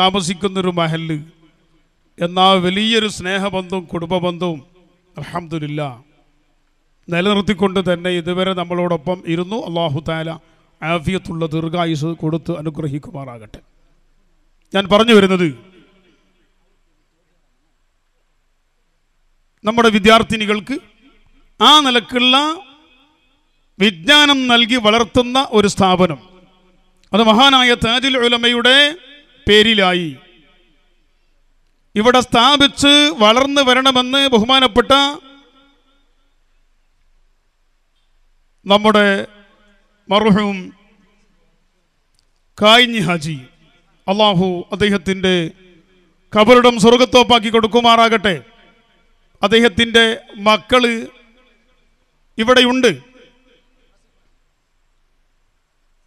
താമസിക്കുന്നൊരു മഹല് എന്നാ വലിയൊരു സ്നേഹബന്ധവും കുടുംബബന്ധവും അലഹമില്ല നിലനിർത്തിക്കൊണ്ട് തന്നെ ഇതുവരെ നമ്മളോടൊപ്പം ഇരുന്നു അള്ളാഹു താല ആഫിയത്തുള്ള ദീർഘായുസ് കൊടുത്ത് അനുഗ്രഹിക്കുമാറാകട്ടെ ഞാൻ പറഞ്ഞു വരുന്നത് നമ്മുടെ വിദ്യാർത്ഥിനികൾക്ക് ആ നിലക്കുള്ള വിജ്ഞാനം നൽകി വളർത്തുന്ന ഒരു സ്ഥാപനം അത് മഹാനായ താജുൽ ഉലമയുടെ പേരിലായി ഇവിടെ സ്ഥാപിച്ച് വളർന്നു വരണമെന്ന് ബഹുമാനപ്പെട്ട നമ്മുടെ മറുഹും കായിഞ്ഞി ഹാജി അള്ളാഹു അദ്ദേഹത്തിൻ്റെ കബറിടം സ്വർഗത്തോപ്പാക്കി കൊടുക്കുമാറാകട്ടെ അദ്ദേഹത്തിൻ്റെ മക്കൾ ഇവിടെയുണ്ട്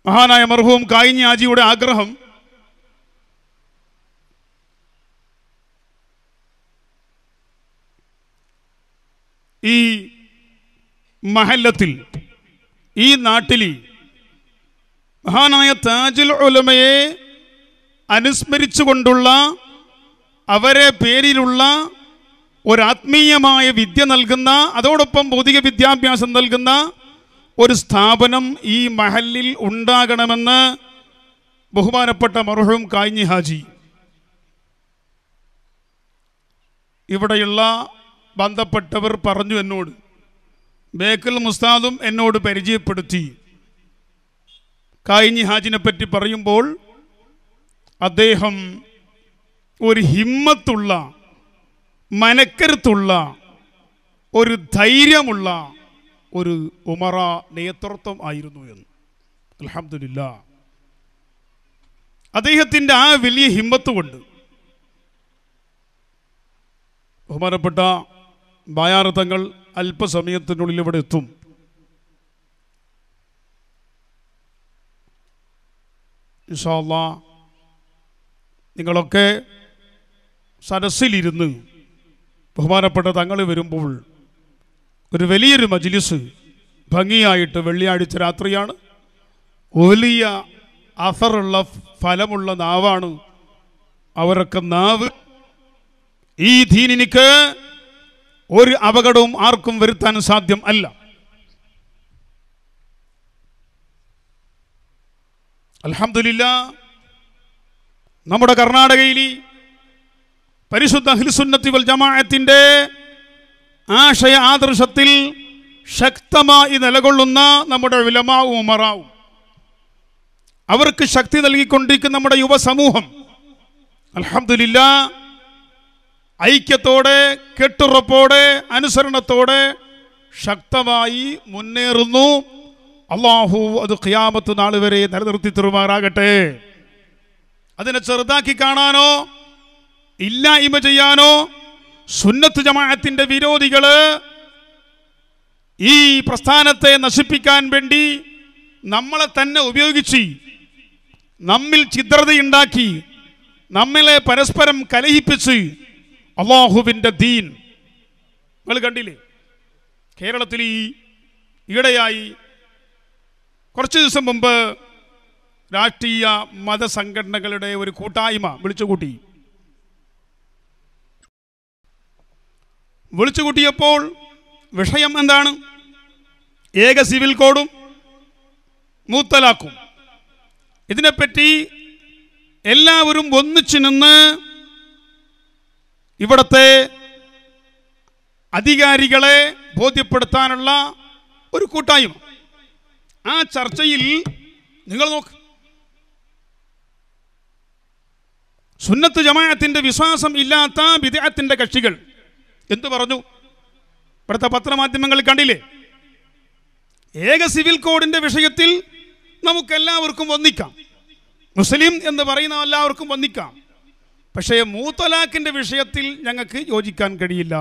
മഹാനായ മർഹൂം കായിഞ്ഞി ഹാജിയുടെ ആഗ്രഹം ഈ മഹല്ലത്തിൽ ഈ നാട്ടിൽ മഹാനായ താജുൽ ഉലമയെ അനുസ്മരിച്ചുകൊണ്ടുള്ള അവരെ പേരിലുള്ള ഒരാത്മീയമായ വിദ്യ നൽകുന്ന അതോടൊപ്പം ഭൗതിക വിദ്യാഭ്യാസം നൽകുന്ന ഒരു സ്ഥാപനം ഈ മഹലിൽ ഉണ്ടാകണമെന്ന് ബഹുമാനപ്പെട്ട മറുഹും കാഞ്ഞി ഹാജി ഇവിടെയുള്ള ബന്ധപ്പെട്ടവർ പറഞ്ഞു എന്നോട് ബേക്കൽ മുസ്താദും എന്നോട് പരിചയപ്പെടുത്തി കായിഞ്ഞി ഹാജിനെ പറ്റി പറയുമ്പോൾ അദ്ദേഹം ഒരു ഹിമ്മത്തുള്ള മനക്കരുത്തുള്ള ഒരു ധൈര്യമുള്ള ഒരു ഉമറ നേതൃത്വം ആയിരുന്നു എന്ന് അലഹമില്ല അദ്ദേഹത്തിൻ്റെ ആ വലിയ ഹിമ്മത്ത് കൊണ്ട് ബഹുമാനപ്പെട്ട ബായാർത്ഥങ്ങൾ അല്പസമയത്തിനുള്ളിൽ ഇവിടെ എത്തും ഇൻഷാല്ല നിങ്ങളൊക്കെ സരസിലിരുന്ന് ബഹുമാനപ്പെട്ട തങ്ങൾ വരുമ്പോൾ ഒരു വലിയൊരു മജിലിസ് ഭംഗിയായിട്ട് വെള്ളിയാഴ്ച രാത്രിയാണ് വലിയ അഫറുള്ള ഫലമുള്ള നാവാണ് അവരൊക്കെ നാവ് ഈ ധീനിനിക്ക് ഒരു അപകടവും ആർക്കും വരുത്താൻ സാധ്യം അല്ല അലഹമില്ല നമ്മുടെ കർണാടകയിൽ പരിശുദ്ധ ഹിൽസുന്നത്തി വൽ ജമാഅത്തിൻ്റെ ആശയ ആദർശത്തിൽ ശക്തമായി നിലകൊള്ളുന്ന നമ്മുടെ വിലമാവും ഉമറാവും അവർക്ക് ശക്തി നൽകിക്കൊണ്ടിരിക്കുന്ന നമ്മുടെ യുവസമൂഹം അലഹമില്ല ഐക്യത്തോടെ കെട്ടുറപ്പോടെ അനുസരണത്തോടെ ശക്തമായി മുന്നേറുന്നു അള്ളാഹു അത് ഖിയാമത്ത് നാൾ വരെ നിലനിർത്തി തരുമാറാകട്ടെ അതിനെ ചെറുതാക്കി കാണാനോ ഇല്ലായ്മ ചെയ്യാനോ സുന്നത്ത് ജമാഅത്തിൻ്റെ വിരോധികൾ ഈ പ്രസ്ഥാനത്തെ നശിപ്പിക്കാൻ വേണ്ടി നമ്മളെ തന്നെ ഉപയോഗിച്ച് നമ്മിൽ ചിദ്രതയുണ്ടാക്കി നമ്മളെ പരസ്പരം കലഹിപ്പിച്ച് അള്ളാഹുവിൻ്റെ ദീൻ നിങ്ങൾ കണ്ടില്ലേ കേരളത്തിൽ ഈ ഈയിടെയായി കുറച്ച് ദിവസം മുമ്പ് രാഷ്ട്രീയ മതസംഘടനകളുടെ ഒരു കൂട്ടായ്മ വിളിച്ചുകൂട്ടി വിളിച്ചുകൂട്ടിയപ്പോൾ വിഷയം എന്താണ് ഏക സിവിൽ കോഡും മൂത്തലാക്കും ഇതിനെപ്പറ്റി എല്ലാവരും ഒന്നിച്ചു നിന്ന് ഇവിടുത്തെ അധികാരികളെ ബോധ്യപ്പെടുത്താനുള്ള ഒരു കൂട്ടായ്മ ആ ചർച്ചയിൽ നിങ്ങൾ നോക്ക് സുന്നത്ത് ജമാഅത്തിന്റെ വിശ്വാസം ഇല്ലാത്ത വിദേഹത്തിന്റെ കക്ഷികൾ എന്തു പറഞ്ഞു ഇവിടുത്തെ പത്രമാധ്യമങ്ങൾ കണ്ടില്ലേ ഏക സിവിൽ കോഡിന്റെ വിഷയത്തിൽ നമുക്കെല്ലാവർക്കും വന്നിക്കാം മുസ്ലിം എന്ന് പറയുന്ന എല്ലാവർക്കും വന്നിക്കാം പക്ഷേ മൂത്തലാക്കിൻ്റെ വിഷയത്തിൽ ഞങ്ങൾക്ക് യോജിക്കാൻ കഴിയില്ല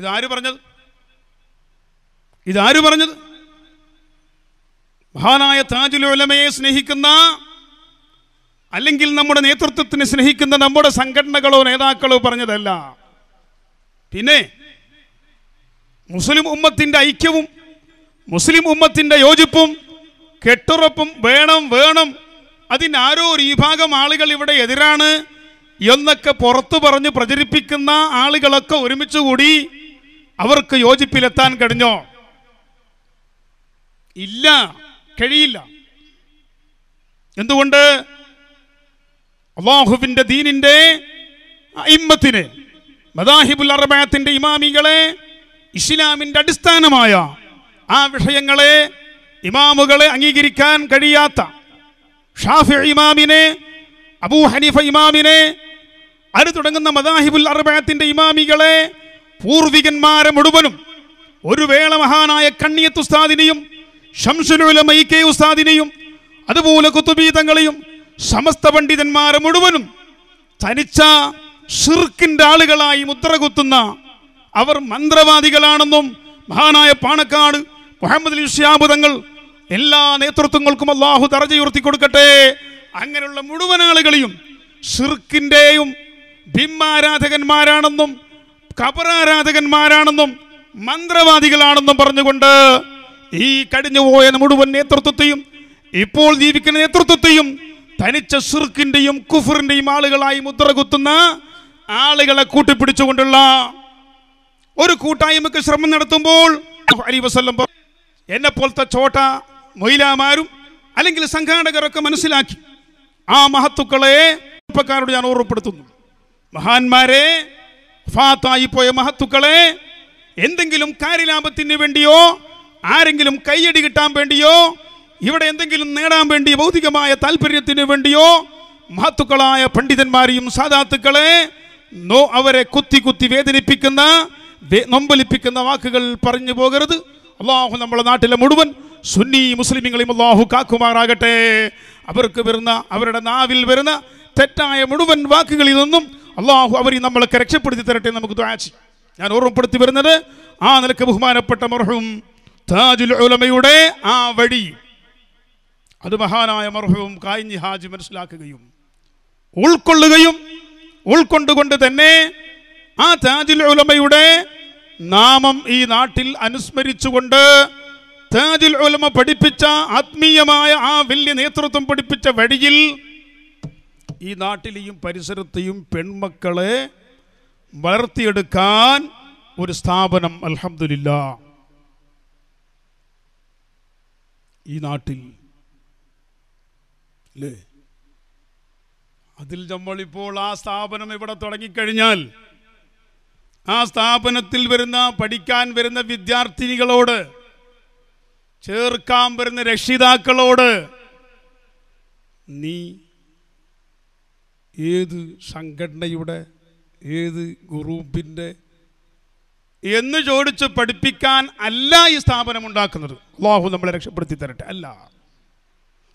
ഇതാര് പറഞ്ഞത് ഇതാര് പറഞ്ഞത് മഹാനായ താജുലോലമയെ സ്നേഹിക്കുന്ന അല്ലെങ്കിൽ നമ്മുടെ നേതൃത്വത്തിന് സ്നേഹിക്കുന്ന നമ്മുടെ സംഘടനകളോ നേതാക്കളോ പറഞ്ഞതല്ല പിന്നെ മുസ്ലിം ഉമ്മത്തിൻ്റെ ഐക്യവും മുസ്ലിം ഉമ്മത്തിൻ്റെ യോജിപ്പും കെട്ടുറപ്പും വേണം വേണം അതിനാരോ ഒരു വിഭാഗം ഭാഗം ആളുകൾ ഇവിടെ എതിരാണ് എന്നൊക്കെ പുറത്തു പറഞ്ഞ് പ്രചരിപ്പിക്കുന്ന ആളുകളൊക്കെ ഒരുമിച്ച് കൂടി അവർക്ക് യോജിപ്പിലെത്താൻ കഴിഞ്ഞോ ഇല്ല കഴിയില്ല എന്തുകൊണ്ട് അള്ളാഹുബിന്റെ ദീനിൻ്റെ ഇമ്മത്തിന് മദാഹിബുൽ അറബായത്തിൻ്റെ ഇമാമികളെ ഇസ്ലാമിൻ്റെ അടിസ്ഥാനമായ ആ വിഷയങ്ങളെ ഇമാമുകളെ അംഗീകരിക്കാൻ കഴിയാത്ത ഷാഫി ഇമാമിനെ അബൂ ഹനീഫ ഇമാമിനെ അരു തുടങ്ങുന്ന മദാഹിബുൽ അർബയത്തിൻ്റെ ഇമാമികളെ പൂർവികന്മാരെ മുഴുവനും ഒരു വേള മഹാനായ കണ്ണിയത്ത് ഉസ്താദിനെയും ഷംസുലുല മൈക്കെ ഉസ്താദിനെയും അതുപോലെ കുത്തുബീതങ്ങളെയും സമസ്ത പണ്ഡിതന്മാരെ മുഴുവനും തനിച്ച ഷിർക്കിൻ്റെ ആളുകളായി മുദ്ര കുത്തുന്ന അവർ മന്ത്രവാദികളാണെന്നും മഹാനായ പാണക്കാട് മുഹമ്മദ് അലി തങ്ങൾ എല്ലാ നേതൃത്വങ്ങൾക്കും അള്ളാഹു തറജയുർത്തി കൊടുക്കട്ടെ അങ്ങനെയുള്ള മുഴുവൻ ആളുകളെയും സിർക്കിൻ്റെയും ബിംബാരാധകന്മാരാണെന്നും കബറാരാധകന്മാരാണെന്നും മന്ത്രവാദികളാണെന്നും പറഞ്ഞുകൊണ്ട് ഈ കടിഞ്ഞുപോയ പോയ മുഴുവൻ നേതൃത്വത്തെയും ഇപ്പോൾ ജീവിക്കുന്ന നേതൃത്വത്തെയും തനിച്ച സിർക്കിൻ്റെയും കുഫറിൻ്റെയും ആളുകളായി മുദ്രകുത്തുന്ന ആളുകളെ കൂട്ടിപ്പിടിച്ചുകൊണ്ടുള്ള ഒരു കൂട്ടായ്മക്ക് ശ്രമം നടത്തുമ്പോൾ എന്നെ പോലത്തെ ചോട്ട മൊയിലാമാരും അല്ലെങ്കിൽ സംഘാടകരൊക്കെ മനസ്സിലാക്കി ആ മഹത്തുക്കളെ ചെറുപ്പക്കാരോട് ഞാൻ ഓർമ്മപ്പെടുത്തുന്നു മഹാന്മാരെ ഫാത്തായി പോയ മഹത്തുക്കളെ എന്തെങ്കിലും കാര്യലാഭത്തിന് വേണ്ടിയോ ആരെങ്കിലും കൈയടി കിട്ടാൻ വേണ്ടിയോ ഇവിടെ എന്തെങ്കിലും നേടാൻ വേണ്ടി ഭൗതികമായ താല്പര്യത്തിന് വേണ്ടിയോ മഹത്തുക്കളായ പണ്ഡിതന്മാരെയും സാധാത്തുക്കളെ നോ അവരെ കുത്തി കുത്തി വേദനിപ്പിക്കുന്ന നൊമ്പലിപ്പിക്കുന്ന വാക്കുകൾ പറഞ്ഞു പോകരുത് അള്ളാഹു നമ്മുടെ നാട്ടിലെ മുഴുവൻ സുന്നി മുസ്ലിമീങ്ങളെയും അള്ളാഹു കാക്കുമാറാകട്ടെ അവർക്ക് വരുന്ന അവരുടെ നാവിൽ വരുന്ന തെറ്റായ മുഴുവൻ വാക്കുകളിൽ നിന്നും അള്ളാഹു അവരെ നമ്മളൊക്കെ രക്ഷപ്പെടുത്തി തരട്ടെ നമുക്ക് ദ്വാച്ചി ഞാൻ ഓർമ്മപ്പെടുത്തി വരുന്നത് ആ നിലക്ക് ബഹുമാനപ്പെട്ട മർഹവും താജുൽ ഉലമയുടെ ആ വഴി അത് മഹാനായ മർഹവും കായിഞ്ഞി ഹാജി മനസ്സിലാക്കുകയും ഉൾക്കൊള്ളുകയും ഉൾക്കൊണ്ടുകൊണ്ട് തന്നെ ആ താജുൽ ഉലമയുടെ നാമം ഈ നാട്ടിൽ അനുസ്മരിച്ചുകൊണ്ട് താജുൽ ഉലമ പഠിപ്പിച്ച ആത്മീയമായ ആ വലിയ നേതൃത്വം പഠിപ്പിച്ച വഴിയിൽ ഈ നാട്ടിലെയും പരിസരത്തെയും പെൺമക്കളെ വളർത്തിയെടുക്കാൻ ഒരു സ്ഥാപനം അലഹമില്ല ഈ നാട്ടിൽ അതിൽ നമ്മളിപ്പോൾ ആ സ്ഥാപനം ഇവിടെ തുടങ്ങിക്കഴിഞ്ഞാൽ ആ സ്ഥാപനത്തിൽ വരുന്ന പഠിക്കാൻ വരുന്ന വിദ്യാർത്ഥിനികളോട് ചേർക്കാൻ വരുന്ന രക്ഷിതാക്കളോട് നീ ഏത് സംഘടനയുടെ ഏത് ഗ്രൂപ്പിൻ്റെ എന്ന് ചോദിച്ച് പഠിപ്പിക്കാൻ അല്ല ഈ സ്ഥാപനം ഉണ്ടാക്കുന്നത് ലോഹു നമ്മളെ രക്ഷപ്പെടുത്തി തരട്ടെ അല്ല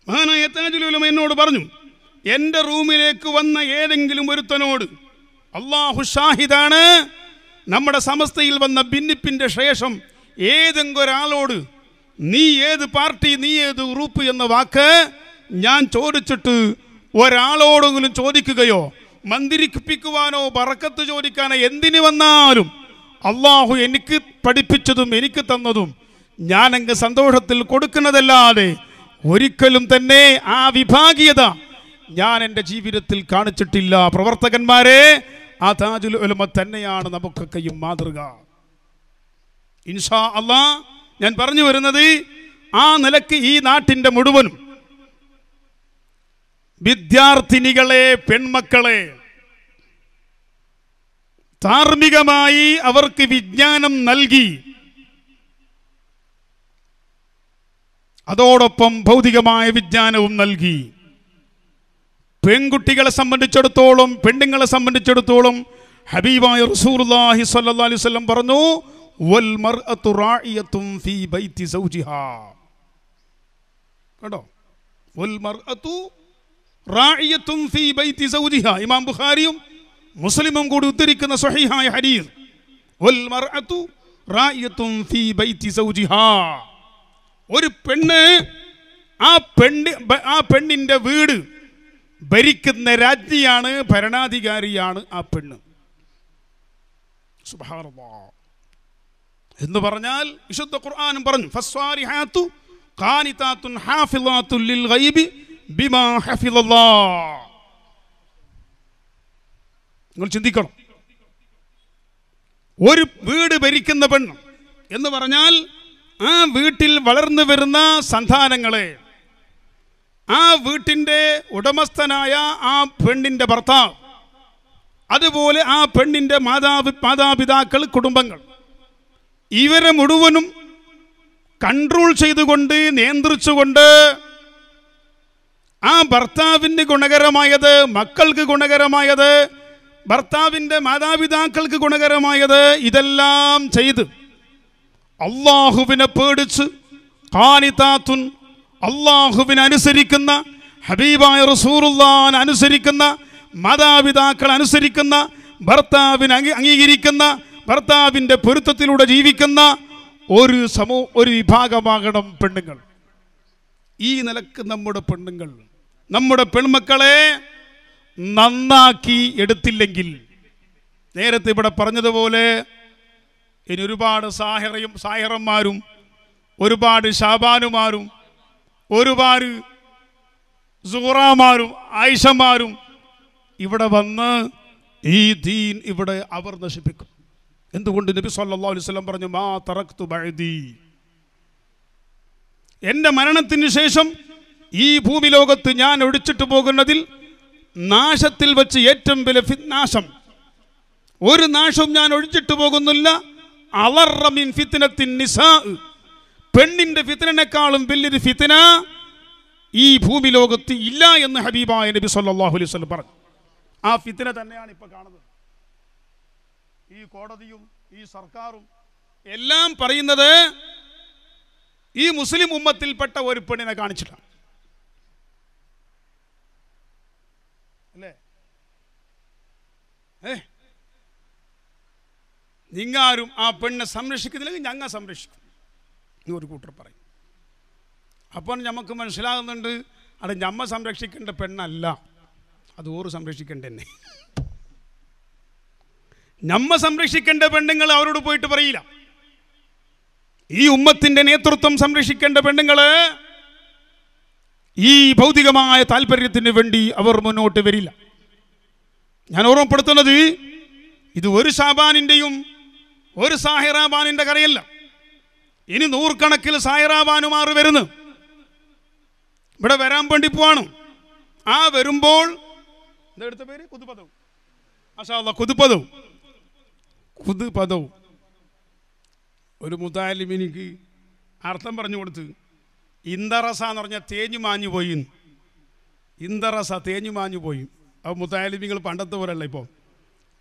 മഹാനായ താജുലുലമ എന്നോട് പറഞ്ഞു എൻ്റെ റൂമിലേക്ക് വന്ന ഏതെങ്കിലും ഒരുത്തനോട് അള്ളാഹു ഷാഹിദാണ് നമ്മുടെ സമസ്തയിൽ വന്ന ഭിന്നിപ്പിൻ്റെ ശേഷം ഏതെങ്കിലും ഒരാളോട് നീ ഏത് പാർട്ടി നീ ഏത് ഗ്രൂപ്പ് എന്ന വാക്ക് ഞാൻ ചോദിച്ചിട്ട് ഒരാളോടെങ്കിലും ചോദിക്കുകയോ മന്ദിരിപ്പിക്കുവാനോ പറക്കത്ത് ചോദിക്കാനോ എന്തിനു വന്നാലും അള്ളാഹു എനിക്ക് പഠിപ്പിച്ചതും എനിക്ക് തന്നതും ഞാനങ്ങ് സന്തോഷത്തിൽ കൊടുക്കുന്നതല്ലാതെ ഒരിക്കലും തന്നെ ആ വിഭാഗീയത ഞാൻ എൻ്റെ ജീവിതത്തിൽ കാണിച്ചിട്ടില്ല പ്രവർത്തകന്മാരെ ആ താജുൽ ഉലമ തന്നെയാണ് നമുക്കൊക്കെയും മാതൃക ഇൻഷാ അള്ളാ ഞാൻ പറഞ്ഞു വരുന്നത് ആ നിലക്ക് ഈ നാട്ടിൻ്റെ മുഴുവനും വിദ്യാർത്ഥിനികളെ പെൺമക്കളെ ധാർമ്മികമായി അവർക്ക് വിജ്ഞാനം നൽകി അതോടൊപ്പം ഭൗതികമായ വിജ്ഞാനവും നൽകി പെൺകുട്ടികളെ സംബന്ധിച്ചിടത്തോളം പെണ്ണുങ്ങളെ സംബന്ധിച്ചിടത്തോളം ഹബീബായ റസൂർലാഹി അലൈഹി സ്വലം പറഞ്ഞു ഇമാം മുസ്ലിമും കൂടി ഉദ്ധരിക്കുന്ന സ്വഹീഹായ ഹരീർ ഒരു പെണ്ണ് ആ പെണ്ണ് ആ പെണ്ണിന്റെ വീട് ഭരിക്കുന്ന രാജ്ഞിയാണ് ഭരണാധികാരിയാണ് ആ പെണ്ണ് എന്ന് പറഞ്ഞാൽ വിശുദ്ധ ഖുർആാനും പറഞ്ഞു ഫസ്വാരിഹാത്തു കാനിതാത്തുൻ ഹാഫിളാത്തുൻ ഗൈബി ബിമാ ഹഫിളല്ലാഹ് നിങ്ങൾ ചിന്തിക്കണം ഒരു വീട് ഭരിക്കുന്ന പെണ്ണ് എന്ന് പറഞ്ഞാൽ ആ വീട്ടിൽ വളർന്നു വരുന്ന സന്താനങ്ങളെ ആ വീട്ടിൻ്റെ ഉടമസ്ഥനായ ആ പെണ്ണിൻ്റെ ഭർത്താവ് അതുപോലെ ആ പെണ്ണിൻ്റെ മാതാപി മാതാപിതാക്കൾ കുടുംബങ്ങൾ ഇവരെ മുഴുവനും കൺട്രോൾ ചെയ്തുകൊണ്ട് നിയന്ത്രിച്ചുകൊണ്ട് ആ ഭർത്താവിന് ഗുണകരമായത് മക്കൾക്ക് ഗുണകരമായത് ഭർത്താവിൻ്റെ മാതാപിതാക്കൾക്ക് ഗുണകരമായത് ഇതെല്ലാം ചെയ്ത് അള്ളാഹുവിനെ പേടിച്ച് കാനിതാത്തുൻ അള്ളാഹുവിന് അനുസരിക്കുന്ന ഹബീബായ റസൂറുല്ലാൻ അനുസരിക്കുന്ന മാതാപിതാക്കൾ അനുസരിക്കുന്ന ഭർത്താവിന് അംഗീകരിക്കുന്ന ഭർത്താവിൻ്റെ പൊരുത്തത്തിലൂടെ ജീവിക്കുന്ന ഒരു സമൂ ഒരു വിഭാഗമാകണം പെണ്ണുങ്ങൾ ഈ നിലക്ക് നമ്മുടെ പെണ്ണുങ്ങൾ നമ്മുടെ പെൺമക്കളെ നന്നാക്കി എടുത്തില്ലെങ്കിൽ നേരത്തെ ഇവിടെ പറഞ്ഞതുപോലെ ഇനി ഒരുപാട് സാഹറയും സാഹിറന്മാരും ഒരുപാട് ഷാബാനുമാരും ഒരുപാട് സുഹറാമാരും ആയിഷമാരും ഇവിടെ വന്ന് ഈ ദീൻ ഇവിടെ അവർ നശിപ്പിക്കും എന്തുകൊണ്ട് നബി സല്ലാ അലുസ്ലം പറഞ്ഞു മാ തറക്തു ബഴുതി എൻ്റെ മരണത്തിന് ശേഷം ഈ ഭൂമി ലോകത്ത് ഞാൻ ഒഴിച്ചിട്ട് പോകുന്നതിൽ നാശത്തിൽ വെച്ച് ഏറ്റവും വില നാശം ഒരു നാശവും ഞാൻ ഒഴിച്ചിട്ട് പോകുന്നില്ല അലറമിൻ ഫിത്തിനത്തിൻ നിസാ പെണ്ണിന്റെ ഫിത്തനേക്കാളും വലിയൊരു ഫിത്തന ഈ ഭൂമി ലോകത്ത് ഇല്ല എന്ന് ഹബീബായ നബി സല്ലാഹു അലൈഹി പറഞ്ഞു ആ ഫിത്തന തന്നെയാണ് ഇപ്പൊ കാണുന്നത് ഈ കോടതിയും ഈ സർക്കാരും എല്ലാം പറയുന്നത് ഈ മുസ്ലിം ഉമ്മത്തിൽപ്പെട്ട ഒരു പെണ്ണിനെ കാണിച്ചിട്ടാണ് അല്ലേ നിങ്ങാരും ആ പെണ്ണിനെ സംരക്ഷിക്കുന്നില്ലെങ്കിൽ ഞങ്ങൾ സംരക്ഷിക്കും എന്ന് ഒരു കൂട്ടർ പറയും അപ്പോൾ നമുക്ക് മനസ്സിലാകുന്നുണ്ട് അത് നമ്മ സംരക്ഷിക്കേണ്ട പെണ്ണല്ല അത് ഓറ് സംരക്ഷിക്കേണ്ട തന്നെ നമ്മ സംരക്ഷിക്കേണ്ട പെണ്ണുങ്ങൾ അവരോട് പോയിട്ട് പറയില്ല ഈ ഉമ്മത്തിൻ്റെ നേതൃത്വം സംരക്ഷിക്കേണ്ട പെണ്ണുങ്ങൾ ഈ ഭൗതികമായ താല്പര്യത്തിന് വേണ്ടി അവർ മുന്നോട്ട് വരില്ല ഞാൻ ഓർമ്മപ്പെടുത്തുന്നത് ഇത് ഒരു ഷാബാനിൻ്റെയും ഒരു സാഹിറാബാനിൻ്റെ കറിയല്ല ഇനി നൂറുകണക്കിൽ സായറാബാനുമാർ വരുന്നു ഇവിടെ വരാൻ വേണ്ടി പോവാണ് ആ വരുമ്പോൾ ഇതെടുത്ത പേര് കുതുപദവും അഷാള്ള കുതുപദവും കുതുപദവും ഒരു മുതാലിമിനിക്ക് അർത്ഥം പറഞ്ഞു കൊടുത്ത് ഇന്തറസ എന്ന് പറഞ്ഞാൽ തേഞ്ഞു മാഞ്ഞു പോയി ഇന്തറസ തേഞ്ഞു മാഞ്ഞു പോയി അപ്പോൾ മുതാലിമികൾ പണ്ടത്തെ പോലെയല്ല ഇപ്പോൾ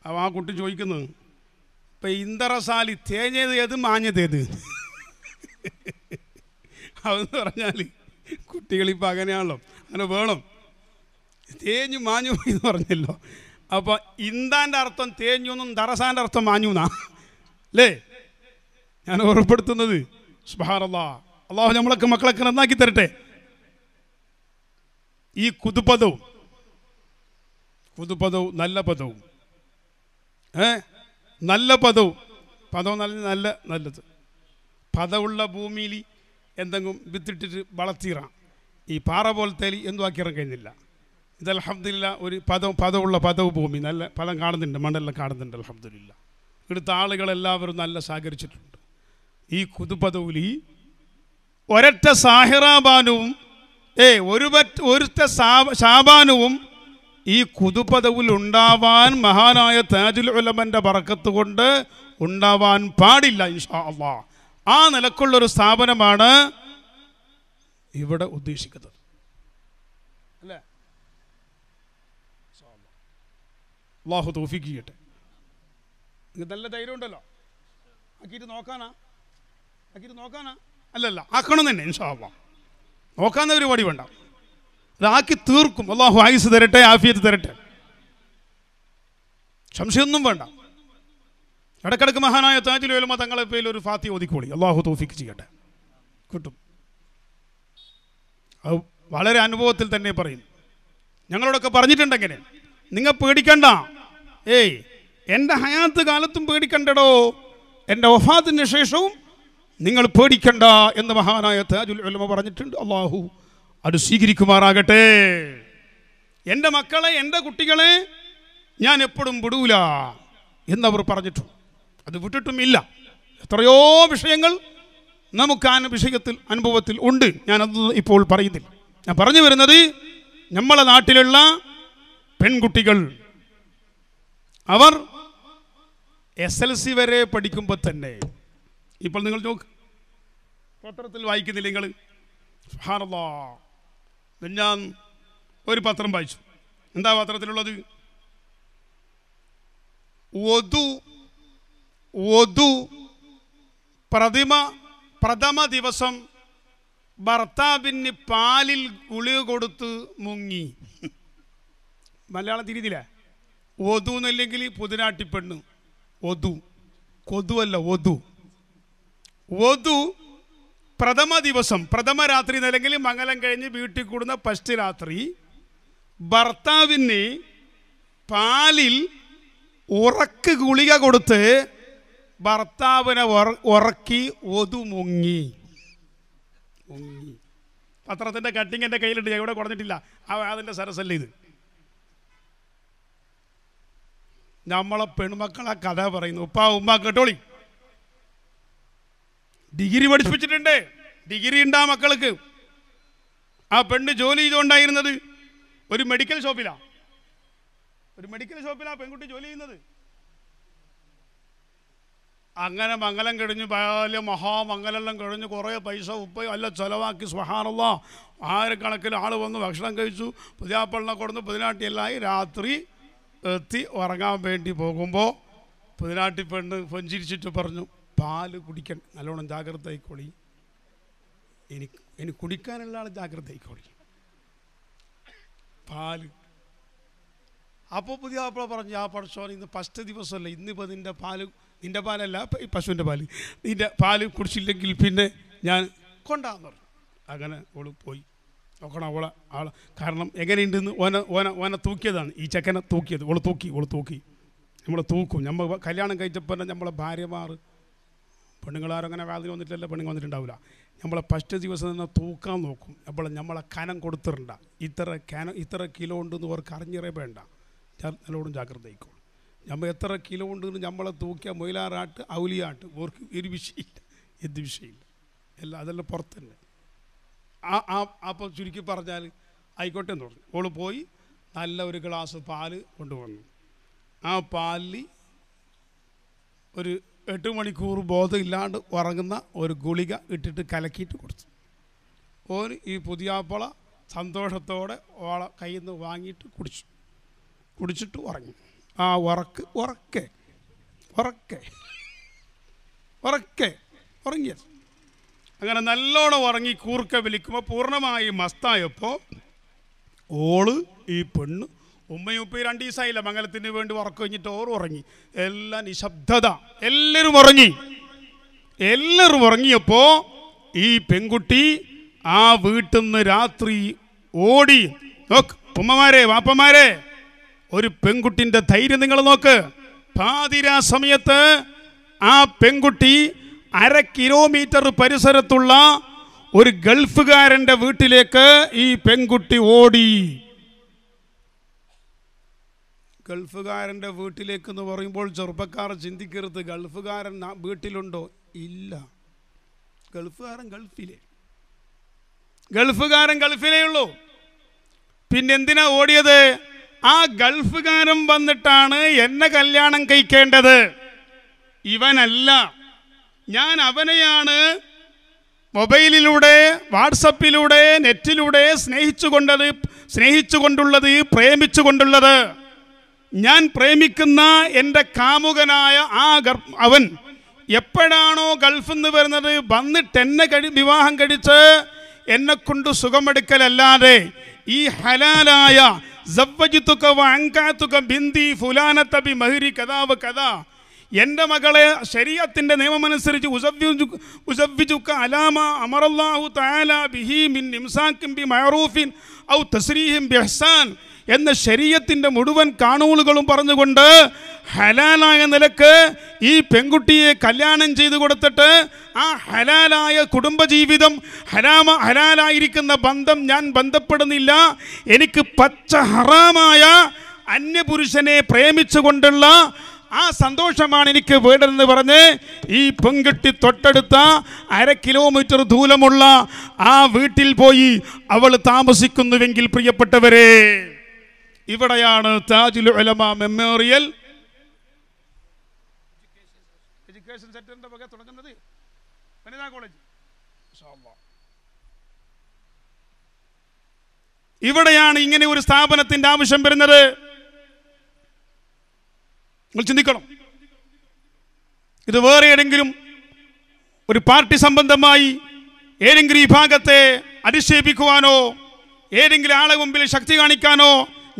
അപ്പോൾ ആ കുട്ടി ചോദിക്കുന്നത് ഇപ്പം ഇന്തറസാലി തേഞ്ഞത് ഏത് മാഞ്ഞത് ഏത് അതെന്ന് പറഞ്ഞാൽ കുട്ടികളിപ്പോൾ അങ്ങനെയാണല്ലോ അങ്ങനെ വേണം തേഞ്ഞു മാഞ്ഞു പോയി എന്ന് പറഞ്ഞല്ലോ അപ്പോൾ ഇന്താൻ്റെ അർത്ഥം തേഞ്ഞു എന്നും ദറസാൻ്റെ അർത്ഥം മാഞ്ഞു എന്നാ അല്ലേ ഞാൻ ഓർപ്പെടുത്തുന്നത് സുബാറല്ലാ അള്ളാഹു നമ്മളൊക്കെ മക്കളൊക്കെ നന്നാക്കി തരട്ടെ ഈ കുതുപദവും കുതുപദവും നല്ല പദവും ഏ നല്ല പദവും പദവും നല്ല നല്ല നല്ലത് പതവുള്ള ഭൂമിയിൽ എന്തെങ്കിലും വിത്തിട്ടിട്ട് വളർത്തിയിറാം ഈ പാറ പോലത്തെ എന്തുവാക്കിയിറാൻ കഴിഞ്ഞില്ല ഇത് അലഹമ്മദില്ല ഒരു പദം പദമുള്ള പദവ് ഭൂമി നല്ല പദം കാണുന്നുണ്ട് മണ്ണെല്ലാം കാണുന്നുണ്ട് അലഹമ്മദില്ല ഇവിടുത്തെ ആളുകളെല്ലാവരും നല്ല സഹകരിച്ചിട്ടുണ്ട് ഈ കുതുപദവിൽ ഒരൊറ്റ സാഹിറാബാനുവും ഏ ഒരു ഒരുത്ത ശാബാനുവും ഈ കുതുപദവിൽ ഉണ്ടാവാൻ മഹാനായ താജുൽ ഉലമൻ്റെ പറക്കത്ത് കൊണ്ട് ഉണ്ടാവാൻ പാടില്ല ഇൻഷാ അള്ളാഹ് ആ നിലക്കുള്ളൊരു സ്ഥാപനമാണ് ഇവിടെ ഉദ്ദേശിക്കുന്നത് അല്ലേ അള്ളാഹു തോഫിക്ക് ചെയ്യട്ടെ നല്ല ധൈര്യം ഉണ്ടല്ലോ ആക്കിയിട്ട് നോക്കാനാ ആക്കിയിട്ട് നോക്കാനാ അല്ലല്ല ആക്കണം തന്നെ ഇൻഷാ നോക്കാന്ന പരിപാടി വേണ്ട അതാക്കി തീർക്കും അള്ളാഹു ആയുസ് തരട്ടെ ആഫിയത്ത് തരട്ടെ സംശയമൊന്നും വേണ്ട ഇടക്കിടക്ക് മഹാനായ താജിൽ വേലുമ തങ്ങളെ പേരിൽ ഒരു ഫാത്തി ഓതിക്കോളി അള്ളാഹു തോഫിക്ക് ചെയ്യട്ടെ കിട്ടും അത് വളരെ അനുഭവത്തിൽ തന്നെ പറയുന്നു ഞങ്ങളോടൊക്കെ പറഞ്ഞിട്ടുണ്ടെങ്കിൽ നിങ്ങൾ പേടിക്കണ്ട ഏയ് എൻ്റെ ഹയാത്ത് കാലത്തും പേടിക്കണ്ടടോ എൻ്റെ ഒഫാത്തിന് ശേഷവും നിങ്ങൾ പേടിക്കണ്ട എന്ന് മഹാനായ താജുൽ ഉലമ പറഞ്ഞിട്ടുണ്ട് അള്ളാഹു അത് സ്വീകരിക്കുമാറാകട്ടെ എൻ്റെ മക്കളെ എൻ്റെ കുട്ടികളെ ഞാൻ എപ്പോഴും വിടൂല എന്നവർ പറഞ്ഞിട്ടു അത് വിട്ടിട്ടുമില്ല എത്രയോ വിഷയങ്ങൾ നമുക്ക് ആ വിഷയത്തിൽ അനുഭവത്തിൽ ഉണ്ട് ഞാനത് ഇപ്പോൾ പറയുന്നില്ല ഞാൻ പറഞ്ഞു വരുന്നത് നമ്മളെ നാട്ടിലുള്ള പെൺകുട്ടികൾ അവർ എസ് എൽ സി വരെ പഠിക്കുമ്പോൾ തന്നെ ഇപ്പോൾ നിങ്ങൾ നോക്ക് പത്രത്തിൽ വായിക്കുന്നില്ല നിങ്ങൾ ഹാർദാ ഞാൻ ഒരു പത്രം വായിച്ചു എന്താ പത്രത്തിലുള്ളത് വധു വധു പ്രതിമ പ്രഥമ ദിവസം ഭർത്താവിന് പാലിൽ കുളി കൊടുത്ത് മുങ്ങി മലയാളം തിരിതില്ല വധു എന്നല്ലെങ്കിൽ പുതിനാട്ടിപ്പെണ്ണ് ഒതു കൊതുവല്ല വധു വധു പ്രഥമ ദിവസം പ്രഥമ രാത്രി എന്നല്ലെങ്കിൽ മംഗലം കഴിഞ്ഞ് വീട്ടിൽ കൂടുന്ന ഫസ്റ്റ് രാത്രി ഭർത്താവിന് പാലിൽ ഉറക്ക് ഗുളിക കൊടുത്ത് ഭർത്താവിനെ ഉറക്കി ഒതുമുങ്ങി പത്രത്തിന്റെ കട്ടിങ് എന്റെ കയ്യിലുണ്ട് ഞാൻ ഇവിടെ കുറഞ്ഞിട്ടില്ല ആ അതിൻ്റെ സരസല്ല ഇത് നമ്മളെ പെൺമക്കളെ കഥ പറയുന്നു ഉപ്പ ഉമ്മ കേട്ടോളി ഡിഗ്രി പഠിപ്പിച്ചിട്ടുണ്ട് ഡിഗ്രി ഉണ്ടാ മക്കൾക്ക് ആ പെണ്ണ് ജോലി ചെയ്തുകൊണ്ടായിരുന്നത് ഒരു മെഡിക്കൽ ഷോപ്പിലാ ഒരു മെഡിക്കൽ ഷോപ്പിലാ പെൺകുട്ടി ജോലി ചെയ്യുന്നത് അങ്ങനെ മംഗലം കിഴിഞ്ഞ് ബാല്യ മഹാമംഗലെല്ലാം കിഴിഞ്ഞ് കുറേ പൈസ ഉപ്പയും എല്ലാം ചിലവാക്കി സ്വഹാനുള്ള ആയിരക്കണക്കിന് ആൾ വന്ന് ഭക്ഷണം കഴിച്ചു പുതിയാപ്പള്ളിനെ കൊടുന്ന് പുതിനാട്ടിയെല്ലാമായി രാത്രി എത്തി ഉറങ്ങാൻ വേണ്ടി പോകുമ്പോൾ പുതിനാട്ടി പെണ്ണ് പൊഞ്ചിരിച്ചിട്ട് പറഞ്ഞു പാല് കുടിക്കണം നല്ലോണം ജാഗ്രത ആയിക്കോളി എനിക്ക് ഇനി കുടിക്കാനുള്ള ആൾ ജാഗ്രത ആയിക്കോളി പാല് അപ്പോൾ പുതിയ പറഞ്ഞു ആ പഠിച്ചോനെ ഇന്ന് ഫസ്റ്റ് ദിവസമല്ല ഇന്നിപ്പോൾ നിൻ്റെ പാല് നിന്റെ പാലല്ല പശുവിൻ്റെ പാല് നിന്റെ പാല് കുടിച്ചില്ലെങ്കിൽ പിന്നെ ഞാൻ കൊണ്ടാന്ന് പറഞ്ഞു അങ്ങനെ ഓള് പോയി നോക്കണം അവളെ ആളെ കാരണം എങ്ങനെയുണ്ടെന്ന് ഓന ഓന ഓന തൂക്കിയതാണ് ഈ ചെക്കനെ തൂക്കിയത് ഓള് തൂക്കി ഓള് തൂക്കി നമ്മളെ തൂക്കും നമ്മൾ കല്യാണം കഴിച്ചപ്പോൾ നമ്മളെ ഭാര്യമാർ പെണ്ണുങ്ങളാരും അങ്ങനെ വേദന വന്നിട്ടില്ല പെണ്ണുങ്ങൾ വന്നിട്ടുണ്ടാവില്ല നമ്മളെ ഫസ്റ്റ് ദിവസം തന്നെ തൂക്കാൻ നോക്കും അപ്പോൾ നമ്മളെ കനം കൊടുത്തിട്ടുണ്ട ഇത്ര കനം ഇത്ര കിലോ ഉണ്ടെന്ന് അവർക്ക് അറിഞ്ഞിറേ വേണ്ട ഞാൻ നല്ലോണം ജാഗ്രത നമ്മൾ എത്ര കിലോ ഉണ്ടെന്ന് നമ്മളെ തൂക്കിയ മൊയിലാറാട്ട് ഔലിയാട്ട് ഓർക്ക് ഒരു വിഷയമില്ല എന്ത് വിഷയമില്ല എല്ലാം അതെല്ലാം പുറത്തന്നെ ആ ആ അപ്പം ചുരുക്കി പറഞ്ഞാൽ ആയിക്കോട്ടെ എന്ന് പറഞ്ഞു ഓള് പോയി നല്ല ഒരു ഗ്ലാസ് പാല് കൊണ്ടുവന്നു ആ പാലിൽ ഒരു എട്ട് മണിക്കൂർ ബോധമില്ലാണ്ട് ഉറങ്ങുന്ന ഒരു ഗുളിക ഇട്ടിട്ട് കലക്കിയിട്ട് കൊടുത്തു ഓൻ ഈ പുതിയാപ്പള സന്തോഷത്തോടെ ഓളെ കയ്യിൽ നിന്ന് വാങ്ങിയിട്ട് കുടിച്ചു കുടിച്ചിട്ട് ഉറങ്ങി ആ ഉറക്ക് ഉറക്കെ ഉറക്കെ ഉറക്കെ ഉറങ്ങിയ അങ്ങനെ നല്ലോണം ഉറങ്ങി കൂർക്ക വിളിക്കുമ്പോൾ പൂർണ്ണമായി മസ്തായപ്പോൾ ഓള് ഈ പെണ്ണ് ഉപ്പയും രണ്ട് ദിവസമായില്ല മംഗലത്തിന് വേണ്ടി ഉറക്കം കഴിഞ്ഞിട്ട് ഓറും ഉറങ്ങി എല്ലാം നിശബ്ദത എല്ലാവരും ഉറങ്ങി എല്ലാവരും ഉറങ്ങിയപ്പോൾ ഈ പെൺകുട്ടി ആ വീട്ടിൽ നിന്ന് രാത്രി ഓടി നോക്ക് ഉമ്മമാരെ വാപ്പമാരെ ഒരു പെൺകുട്ടിൻ്റെ ധൈര്യം നിങ്ങൾ നോക്ക് പാതിര സമയത്ത് ആ പെൺകുട്ടി അര കിലോമീറ്റർ പരിസരത്തുള്ള ഒരു ഗൾഫുകാരൻ്റെ വീട്ടിലേക്ക് ഈ പെൺകുട്ടി ഓടി ഗൾഫുകാരൻ്റെ വീട്ടിലേക്ക് എന്ന് പറയുമ്പോൾ ചെറുപ്പക്കാർ ചിന്തിക്കരുത് ഗൾഫുകാരൻ വീട്ടിലുണ്ടോ ഇല്ല ഗൾഫുകാരൻ ഗൾഫിലെ ഗൾഫുകാരൻ ഗൾഫിലേ ഉള്ളൂ പിന്നെന്തിനാ ഓടിയത് ആ ഗൾഫുകാരൻ വന്നിട്ടാണ് എന്നെ കല്യാണം കഴിക്കേണ്ടത് ഇവനല്ല ഞാൻ അവനെയാണ് മൊബൈലിലൂടെ വാട്സപ്പിലൂടെ നെറ്റിലൂടെ സ്നേഹിച്ചു കൊണ്ടത് സ്നേഹിച്ചു കൊണ്ടുള്ളത് പ്രേമിച്ചു കൊണ്ടുള്ളത് ഞാൻ പ്രേമിക്കുന്ന എൻ്റെ കാമുകനായ ആ അവൻ എപ്പോഴാണോ ഗൾഫിൽ നിന്ന് വരുന്നത് വന്നിട്ട് എന്നെ കഴി വിവാഹം കഴിച്ച് എന്നെ കൊണ്ട് സുഖമെടുക്കലല്ലാതെ ഈ ഹലാലായ എന്റെ മകളെ ശരീരത്തിന്റെ നിയമം അനുസരിച്ച് എന്ന ശരീരത്തിന്റെ മുഴുവൻ കാണൂളുകളും പറഞ്ഞുകൊണ്ട് ഹലാലായ നിലക്ക് ഈ പെൺകുട്ടിയെ കല്യാണം ചെയ്തു കൊടുത്തിട്ട് ആ ഹലാലായ കുടുംബജീവിതം ഹലാമ ഹലാലായിരിക്കുന്ന ബന്ധം ഞാൻ ബന്ധപ്പെടുന്നില്ല എനിക്ക് പച്ച ഹറാമായ അന്യപുരുഷനെ പ്രേമിച്ചുകൊണ്ടുള്ള ആ സന്തോഷമാണ് എനിക്ക് വേണ്ടതെന്ന് പറഞ്ഞ് ഈ പെൺകുട്ടി തൊട്ടടുത്ത അര കിലോമീറ്റർ ദൂരമുള്ള ആ വീട്ടിൽ പോയി അവൾ താമസിക്കുന്നുവെങ്കിൽ പ്രിയപ്പെട്ടവരെ ഇവിടെയാണ് താജുൽ ഉലമ മെമ്മോറിയൽ അതിൻ്റെ വക തുടങ്ങുന്നത് വനിതാ കോളേജ് ഇവിടെയാണ് ഇങ്ങനെ ഒരു സ്ഥാപനത്തിന്റെ ആവശ്യം വരുന്നത് നിങ്ങൾ ചിന്തിക്കണം ഇത് വേറെ ഏതെങ്കിലും ഒരു പാർട്ടി സംബന്ധമായി ഏതെങ്കിലും വിഭാഗത്തെ അധിക്ഷേപിക്കുവാനോ ഏതെങ്കിലും ആളെ മുമ്പിൽ ശക്തി കാണിക്കാനോ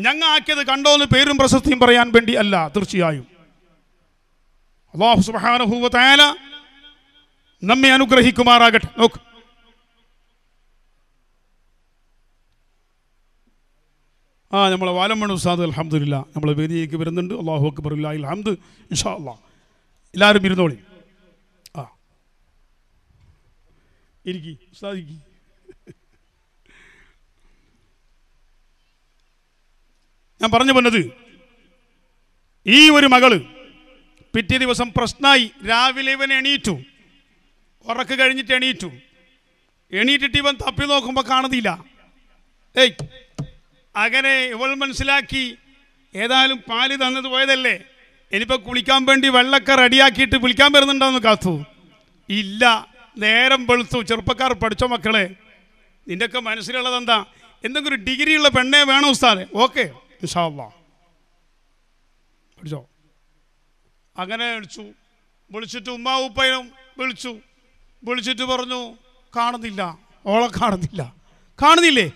ഞങ്ങൾ ആക്കിയത് കണ്ടോ എന്ന് പേരും പ്രശസ്തിയും പറയാൻ വേണ്ടി അല്ല തീർച്ചയായും അള്ളാഹു സുബാനുഭൂവത്തായാല നമ്മെ അനുഗ്രഹിക്കുമാറാകട്ടെ നോക്ക് ആ നമ്മളെ വാലമ്മണ് ഉസ്താദ് അലഹമ്മദില്ല നമ്മളെ വേദിയേക്ക് വരുന്നുണ്ട് അള്ളാഹു അക്ബർ ഇല്ലാഹി അഹമ്മദ് ഇൻഷാ അള്ളാ എല്ലാവരും ഇരുന്നോളി ആ ഇരിക്കി ഉസ്താദ് ഞാൻ പറഞ്ഞു വന്നത് ഈ ഒരു മകള് പിറ്റേ ദിവസം പ്രശ്നമായി രാവിലെ ഇവൻ എണീറ്റു ഉറക്ക് കഴിഞ്ഞിട്ട് എണീറ്റു എണീറ്റിട്ട് ഇവൻ തപ്പി നോക്കുമ്പോൾ കാണുന്നില്ല ഏയ് അങ്ങനെ ഇവൾ മനസ്സിലാക്കി ഏതായാലും പാല് തന്നത് പോയതല്ലേ ഇനിയിപ്പോൾ കുളിക്കാൻ വേണ്ടി വെള്ളമൊക്കെ റെഡിയാക്കിയിട്ട് വിളിക്കാൻ വരുന്നുണ്ടോന്ന് കാത്തു ഇല്ല നേരം വെളുത്തു ചെറുപ്പക്കാർ പഠിച്ച മക്കളെ നിൻ്റെയൊക്കെ മനസ്സിലുള്ളത് എന്താ എന്തെങ്കിലും ഡിഗ്രിയുള്ള പെണ്ണേ വേണം ഉസ്താദെ ഓക്കെ വിശാല പഠിച്ചോ അങ്ങനെ വിളിച്ചു വിളിച്ചിട്ട് ഉമ്മാ വിളിച്ചു വിളിച്ചിട്ട് പറഞ്ഞു കാണുന്നില്ല ഓളെ കാണുന്നില്ല കാണുന്നില്ലേ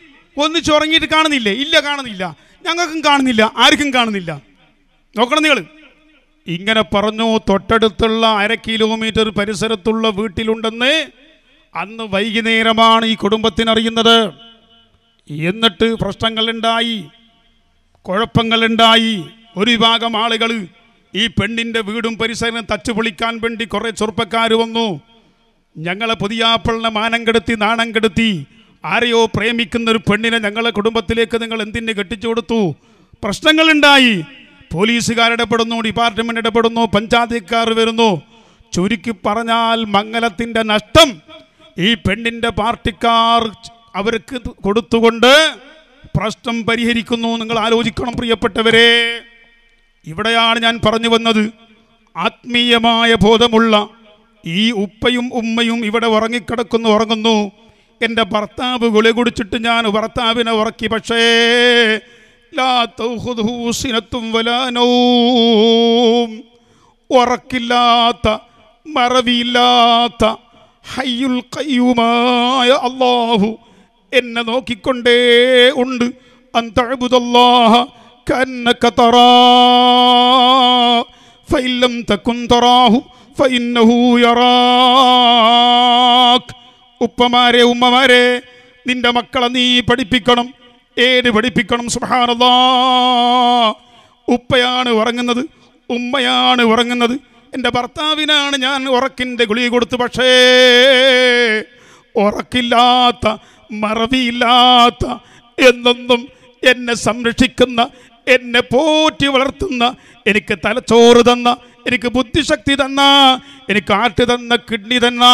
ഒന്നിച്ച് ഉറങ്ങിയിട്ട് കാണുന്നില്ലേ ഇല്ല കാണുന്നില്ല ഞങ്ങൾക്കും കാണുന്നില്ല ആർക്കും കാണുന്നില്ല നോക്കണം നിങ്ങൾ ഇങ്ങനെ പറഞ്ഞു തൊട്ടടുത്തുള്ള അര കിലോമീറ്റർ പരിസരത്തുള്ള വീട്ടിലുണ്ടെന്ന് അന്ന് വൈകുന്നേരമാണ് ഈ കുടുംബത്തിനറിയുന്നത് എന്നിട്ട് പ്രശ്നങ്ങളുണ്ടായി കുഴപ്പങ്ങളുണ്ടായി ഒരു വിഭാഗം ആളുകൾ ഈ പെണ്ണിൻ്റെ വീടും പരിസരം തച്ചുപൊളിക്കാൻ വേണ്ടി കുറേ ചെറുപ്പക്കാർ വന്നു ഞങ്ങളെ പുതിയാപ്പിളിനെ മാനം കെടുത്തി നാണം കെടുത്തി ആരെയോ പ്രേമിക്കുന്ന ഒരു പെണ്ണിനെ ഞങ്ങളെ കുടുംബത്തിലേക്ക് നിങ്ങൾ എന്തിന് കെട്ടിച്ചു കൊടുത്തു പ്രശ്നങ്ങളുണ്ടായി പോലീസുകാരിടപെടുന്നു ഡിപ്പാർട്ട്മെൻ്റ് ഇടപെടുന്നു പഞ്ചായത്തുകാർ വരുന്നു ചുരുക്കി പറഞ്ഞാൽ മംഗലത്തിൻ്റെ നഷ്ടം ഈ പെണ്ണിൻ്റെ പാർട്ടിക്കാർ അവർക്ക് കൊടുത്തുകൊണ്ട് പ്രശ്നം പരിഹരിക്കുന്നു നിങ്ങൾ ആലോചിക്കണം പ്രിയപ്പെട്ടവരെ ഇവിടെയാണ് ഞാൻ പറഞ്ഞു വന്നത് ആത്മീയമായ ബോധമുള്ള ഈ ഉപ്പയും ഉമ്മയും ഇവിടെ ഉറങ്ങിക്കിടക്കുന്നു ഉറങ്ങുന്നു എൻ്റെ ഭർത്താവ് ഗുളി കുടിച്ചിട്ട് ഞാൻ ഭർത്താവിനെ ഉറക്കി പക്ഷേ ഉറക്കില്ലാത്ത മറവിയില്ലാത്ത ഹയ്യുൽ കയ്യുമായ അള്ളാഹു എന്നെ നോക്കിക്കൊണ്ടേ ഉണ്ട് അന്തഴുതല്ലാഹ كأنك ترى فإن لم تكن تراه فإنه يراك ഉപ്പമാരെ ഉമ്മമാരെ നിന്റെ മക്കളെ നീ പഠിപ്പിക്കണം ഏത് പഠിപ്പിക്കണം സുഹാനത ഉപ്പയാണ് ഉറങ്ങുന്നത് ഉമ്മയാണ് ഉറങ്ങുന്നത് എൻ്റെ ഭർത്താവിനാണ് ഞാൻ ഉറക്കിൻ്റെ ഗുളി കൊടുത്ത് പക്ഷേ ഉറക്കില്ലാത്ത മറവിയില്ലാത്ത എന്നെന്നും എന്നെ സംരക്ഷിക്കുന്ന എന്നെ പോറ്റി വളർത്തുന്ന എനിക്ക് തലച്ചോറ് തന്ന എനിക്ക് ബുദ്ധിശക്തി തന്ന എനിക്ക് ആട്ട് തന്ന കിഡ്നി തന്ന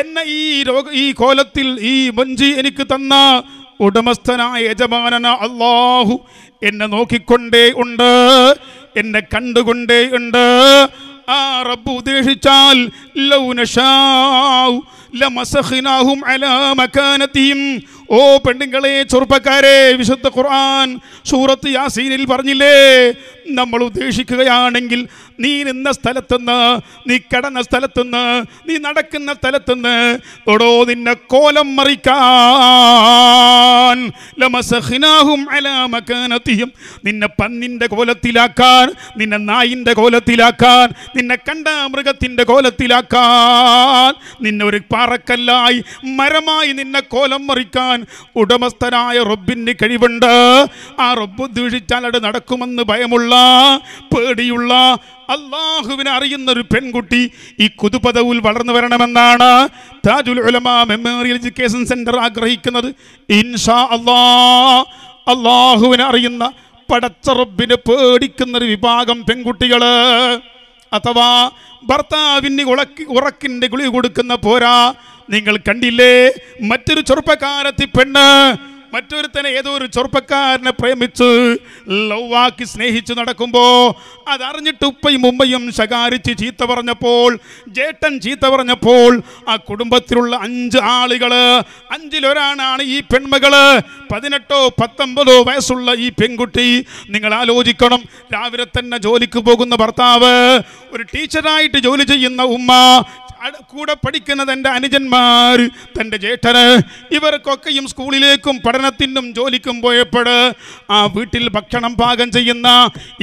എന്നെ ഈ രോഗ ഈ കോലത്തിൽ ഈ മഞ്ചി എനിക്ക് തന്ന ഉടമസ്ഥനായ യജമാനന അള്ളാഹു എന്നെ നോക്കിക്കൊണ്ടേ ഉണ്ട് എന്നെ കണ്ടുകൊണ്ടേ ഉണ്ട് ആ റബ്ബ് ഉദ്ദേശിച്ചാൽ ലൗ നഷാഉ ലമസഖ്നാഹും അലാ ഓ പെണ്ണുങ്ങളെ ചെറുപ്പക്കാരെ വിശുദ്ധ ഖുർആൻ സൂറത്ത് യാസീനിൽ പറഞ്ഞില്ലേ നമ്മൾ ഉദ്ദേശിക്കുകയാണെങ്കിൽ നീ നിന്ന സ്ഥലത്തുനിന്ന് നീ കിടന്ന സ്ഥലത്തുനിന്ന് നീ നടക്കുന്ന സ്ഥലത്തുനിന്ന് തൊടോ നിന്നെ കോലം മറിക്കാൻ നിന്നെ പന്നിൻ്റെ കോലത്തിലാക്കാൻ നിന്നെ നായിൻ്റെ കോലത്തിലാക്കാൻ നിന്നെ കണ്ട മൃഗത്തിൻ്റെ കോലത്തിലാക്കാൻ മനസ്സിലാക്കാൻ നിന്നെ ഒരു പാറക്കല്ലായി മരമായി നിന്നെ കോലം മറിക്കാൻ ഉടമസ്ഥനായ റബ്ബിന് കഴിവുണ്ട് ആ റബ്ബ് ദീക്ഷിച്ചാൽ അത് നടക്കുമെന്ന് ഭയമുള്ള പേടിയുള്ള അള്ളാഹുവിനെ അറിയുന്ന ഒരു പെൺകുട്ടി ഈ കുതുപദവിൽ വളർന്നു വരണമെന്നാണ് താജുൽ മെമ്മോറിയൽ എഡ്യൂക്കേഷൻ സെന്റർ ആഗ്രഹിക്കുന്നത് ഇൻഷാ അള്ളാ അള്ളാഹുവിനെ അറിയുന്ന പടച്ച റബ്ബിനെ പേടിക്കുന്നൊരു വിഭാഗം പെൺകുട്ടികള് അഥവാ ഭർത്താവിന് ഉളക്കി ഉറക്കിൻ്റെ ഗുളി കൊടുക്കുന്ന പോരാ നിങ്ങൾ കണ്ടില്ലേ മറ്റൊരു ചെറുപ്പക്കാരത്തി പെണ്ണ് മറ്റൊരുത്തനെ ഏതോ ഒരു ചെറുപ്പക്കാരനെ പ്രേമിച്ച് ലൗവാക്കി സ്നേഹിച്ച് നടക്കുമ്പോൾ അതറിഞ്ഞിട്ട് ഉപ്പയും ഉമ്മയും ശകാരിച്ച് ചീത്ത പറഞ്ഞപ്പോൾ ജേട്ടൻ ചീത്ത പറഞ്ഞപ്പോൾ ആ കുടുംബത്തിലുള്ള അഞ്ച് ആളുകൾ അഞ്ചിലൊരാളാണ് ഈ പെൺമകൾ പതിനെട്ടോ പത്തൊമ്പതോ വയസ്സുള്ള ഈ പെൺകുട്ടി നിങ്ങൾ ആലോചിക്കണം രാവിലെ തന്നെ ജോലിക്ക് പോകുന്ന ഭർത്താവ് ഒരു ടീച്ചറായിട്ട് ജോലി ചെയ്യുന്ന ഉമ്മ കൂടെ പഠിക്കുന്നത് എൻ്റെ അനുജന്മാർ തൻ്റെ ജേഠന് ഇവർക്കൊക്കെയും സ്കൂളിലേക്കും പഠനത്തിനും ജോലിക്കും പോയപ്പോൾ ആ വീട്ടിൽ ഭക്ഷണം പാകം ചെയ്യുന്ന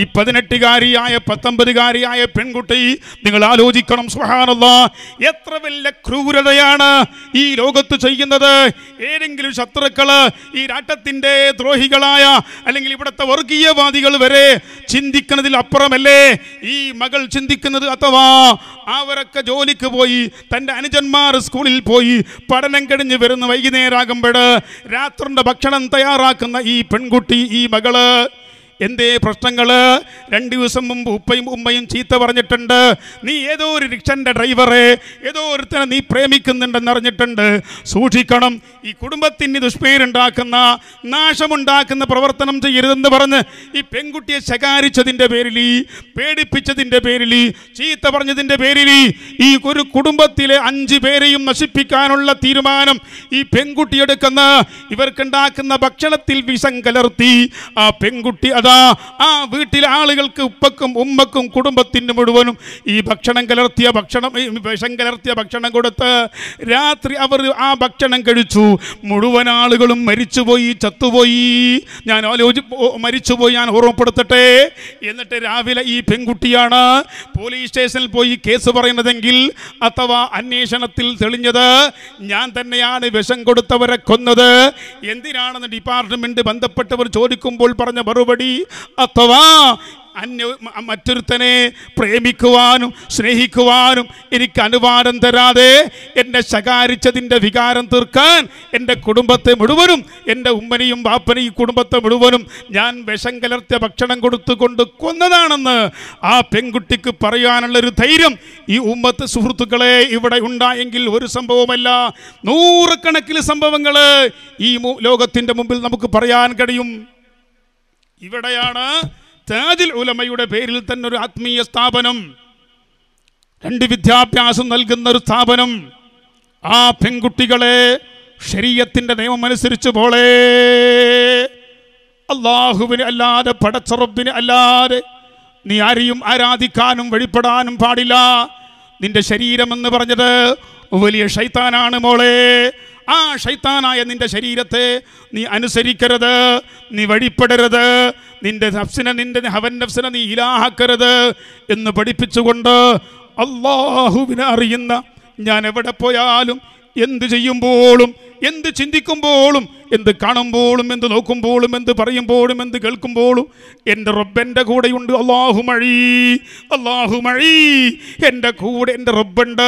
ഈ പതിനെട്ടുകാരിയായ പത്തൊമ്പതുകാരിയായ പെൺകുട്ടി നിങ്ങൾ ആലോചിക്കണം സുഹാനുള്ള എത്ര വലിയ ക്രൂരതയാണ് ഈ ലോകത്ത് ചെയ്യുന്നത് ഏതെങ്കിലും ശത്രുക്കൾ ഈ രാട്ടത്തിൻ്റെ ദ്രോഹികളായ അല്ലെങ്കിൽ ഇവിടുത്തെ വർഗീയവാദികൾ വരെ ചിന്തിക്കുന്നതിൽ അപ്പുറമല്ലേ ഈ മകൾ ചിന്തിക്കുന്നത് അഥവാ അവരൊക്കെ ജോലിക്ക് പോയി പോയി തൻ്റെ അനുജന്മാർ സ്കൂളിൽ പോയി പഠനം കഴിഞ്ഞ് വരുന്ന വൈകുന്നേരമാകുമ്പോൾ രാത്രിൻ്റെ ഭക്ഷണം തയ്യാറാക്കുന്ന ഈ പെൺകുട്ടി ഈ മകള് എന്തേ പ്രശ്നങ്ങൾ രണ്ട് ദിവസം മുമ്പ് ഉപ്പയും ഉമ്മയും ചീത്ത പറഞ്ഞിട്ടുണ്ട് നീ ഏതോ ഒരു റിക്ഷൻ്റെ ഡ്രൈവറെ ഏതോ ഒരുത്തനെ നീ പ്രേമിക്കുന്നുണ്ടെന്ന് അറിഞ്ഞിട്ടുണ്ട് സൂക്ഷിക്കണം ഈ കുടുംബത്തിന് ദുഷ്പേരുണ്ടാക്കുന്ന നാശമുണ്ടാക്കുന്ന പ്രവർത്തനം ചെയ്യരുതെന്ന് പറഞ്ഞ് ഈ പെൺകുട്ടിയെ ശകാരിച്ചതിൻ്റെ പേരിൽ പേടിപ്പിച്ചതിൻ്റെ പേരിൽ ചീത്ത പറഞ്ഞതിൻ്റെ പേരിൽ ഈ ഒരു കുടുംബത്തിലെ അഞ്ച് പേരെയും നശിപ്പിക്കാനുള്ള തീരുമാനം ഈ പെൺകുട്ടി എടുക്കുന്ന ഇവർക്കുണ്ടാക്കുന്ന ഭക്ഷണത്തിൽ വിഷം കലർത്തി ആ പെൺകുട്ടി അതാ ആ വീട്ടിലെ ആളുകൾക്ക് ഉപ്പക്കും ഉമ്മക്കും കുടുംബത്തിന് മുഴുവനും ഈ ഭക്ഷണം കലർത്തിയ ഭക്ഷണം വിഷം കലർത്തിയ ഭക്ഷണം കൊടുത്ത് രാത്രി അവർ ആ ഭക്ഷണം കഴിച്ചു മുഴുവൻ ആളുകളും മരിച്ചുപോയി ചത്തുപോയി ഞാൻ ആലോചി മരിച്ചുപോയി ഞാൻ ഓർമ്മപ്പെടുത്തട്ടെ എന്നിട്ട് രാവിലെ ഈ പെൺകുട്ടിയാണ് പോലീസ് സ്റ്റേഷനിൽ പോയി കേസ് പറയുന്നതെങ്കിൽ അഥവാ അന്വേഷണത്തിൽ തെളിഞ്ഞത് ഞാൻ തന്നെയാണ് വിഷം കൊടുത്തവരെ കൊന്നത് എന്തിനാണെന്ന് ഡിപ്പാർട്ട്മെൻറ്റ് ബന്ധപ്പെട്ടവർ ചോദിക്കുമ്പോൾ പറഞ്ഞ മറുപടി അഥവാ അന്യ മറ്റൊരുത്തനെ പ്രേമിക്കുവാനും സ്നേഹിക്കുവാനും എനിക്ക് അനുവാദം തരാതെ എന്നെ ശകാരിച്ചതിൻ്റെ വികാരം തീർക്കാൻ എൻ്റെ കുടുംബത്തെ മുഴുവനും എൻ്റെ ഉമ്മനെയും വാപ്പനെയും കുടുംബത്തെ മുഴുവനും ഞാൻ വിഷം കലർത്തിയ ഭക്ഷണം കൊടുത്തുകൊണ്ട് കൊന്നതാണെന്ന് ആ പെൺകുട്ടിക്ക് പറയാനുള്ളൊരു ധൈര്യം ഈ ഉമ്മത്ത് സുഹൃത്തുക്കളെ ഇവിടെ ഉണ്ടായെങ്കിൽ ഒരു സംഭവമല്ല നൂറുകണക്കിന് സംഭവങ്ങൾ ഈ ലോകത്തിൻ്റെ മുമ്പിൽ നമുക്ക് പറയാൻ കഴിയും ഇവിടെയാണ് താജിൽ ഉലമയുടെ പേരിൽ തന്നെ ഒരു ആത്മീയ സ്ഥാപനം രണ്ട് വിദ്യാഭ്യാസം നൽകുന്ന ഒരു സ്ഥാപനം ആ പെൺകുട്ടികളെ നിയമം അനുസരിച്ച് പോളേ അള്ളാഹുവിന് അല്ലാതെ പടച്ചറബിന് അല്ലാതെ നീ ആരെയും ആരാധിക്കാനും വെളിപ്പെടാനും പാടില്ല നിന്റെ എന്ന് പറഞ്ഞത് വലിയ ഷൈത്താനാണ് മോളെ ആ ഷൈത്താനായ നിന്റെ ശരീരത്തെ നീ അനുസരിക്കരുത് നീ വഴിപ്പെടരുത് നിന്റെ നഫ്സിനെ നിന്റെ ഹവൻ നഫ്സിനെ നീ ഇലാഹാക്കരുത് എന്ന് പഠിപ്പിച്ചുകൊണ്ട് അള്ളാഹുവിനെ അറിയുന്ന ഞാൻ എവിടെ പോയാലും എന്ത് ചെയ്യുമ്പോഴും എന്ത് ചിന്തിക്കുമ്പോഴും എന്ത് കാണുമ്പോഴും എന്ത് നോക്കുമ്പോഴും എന്ത് പറയുമ്പോഴും എന്ത് കേൾക്കുമ്പോഴും എൻ്റെ റബ്ബൻ്റെ കൂടെയുണ്ട് അള്ളാഹുമഴി അള്ളാഹുമഴി എൻ്റെ കൂടെ എൻ്റെ റബ്ബുണ്ട്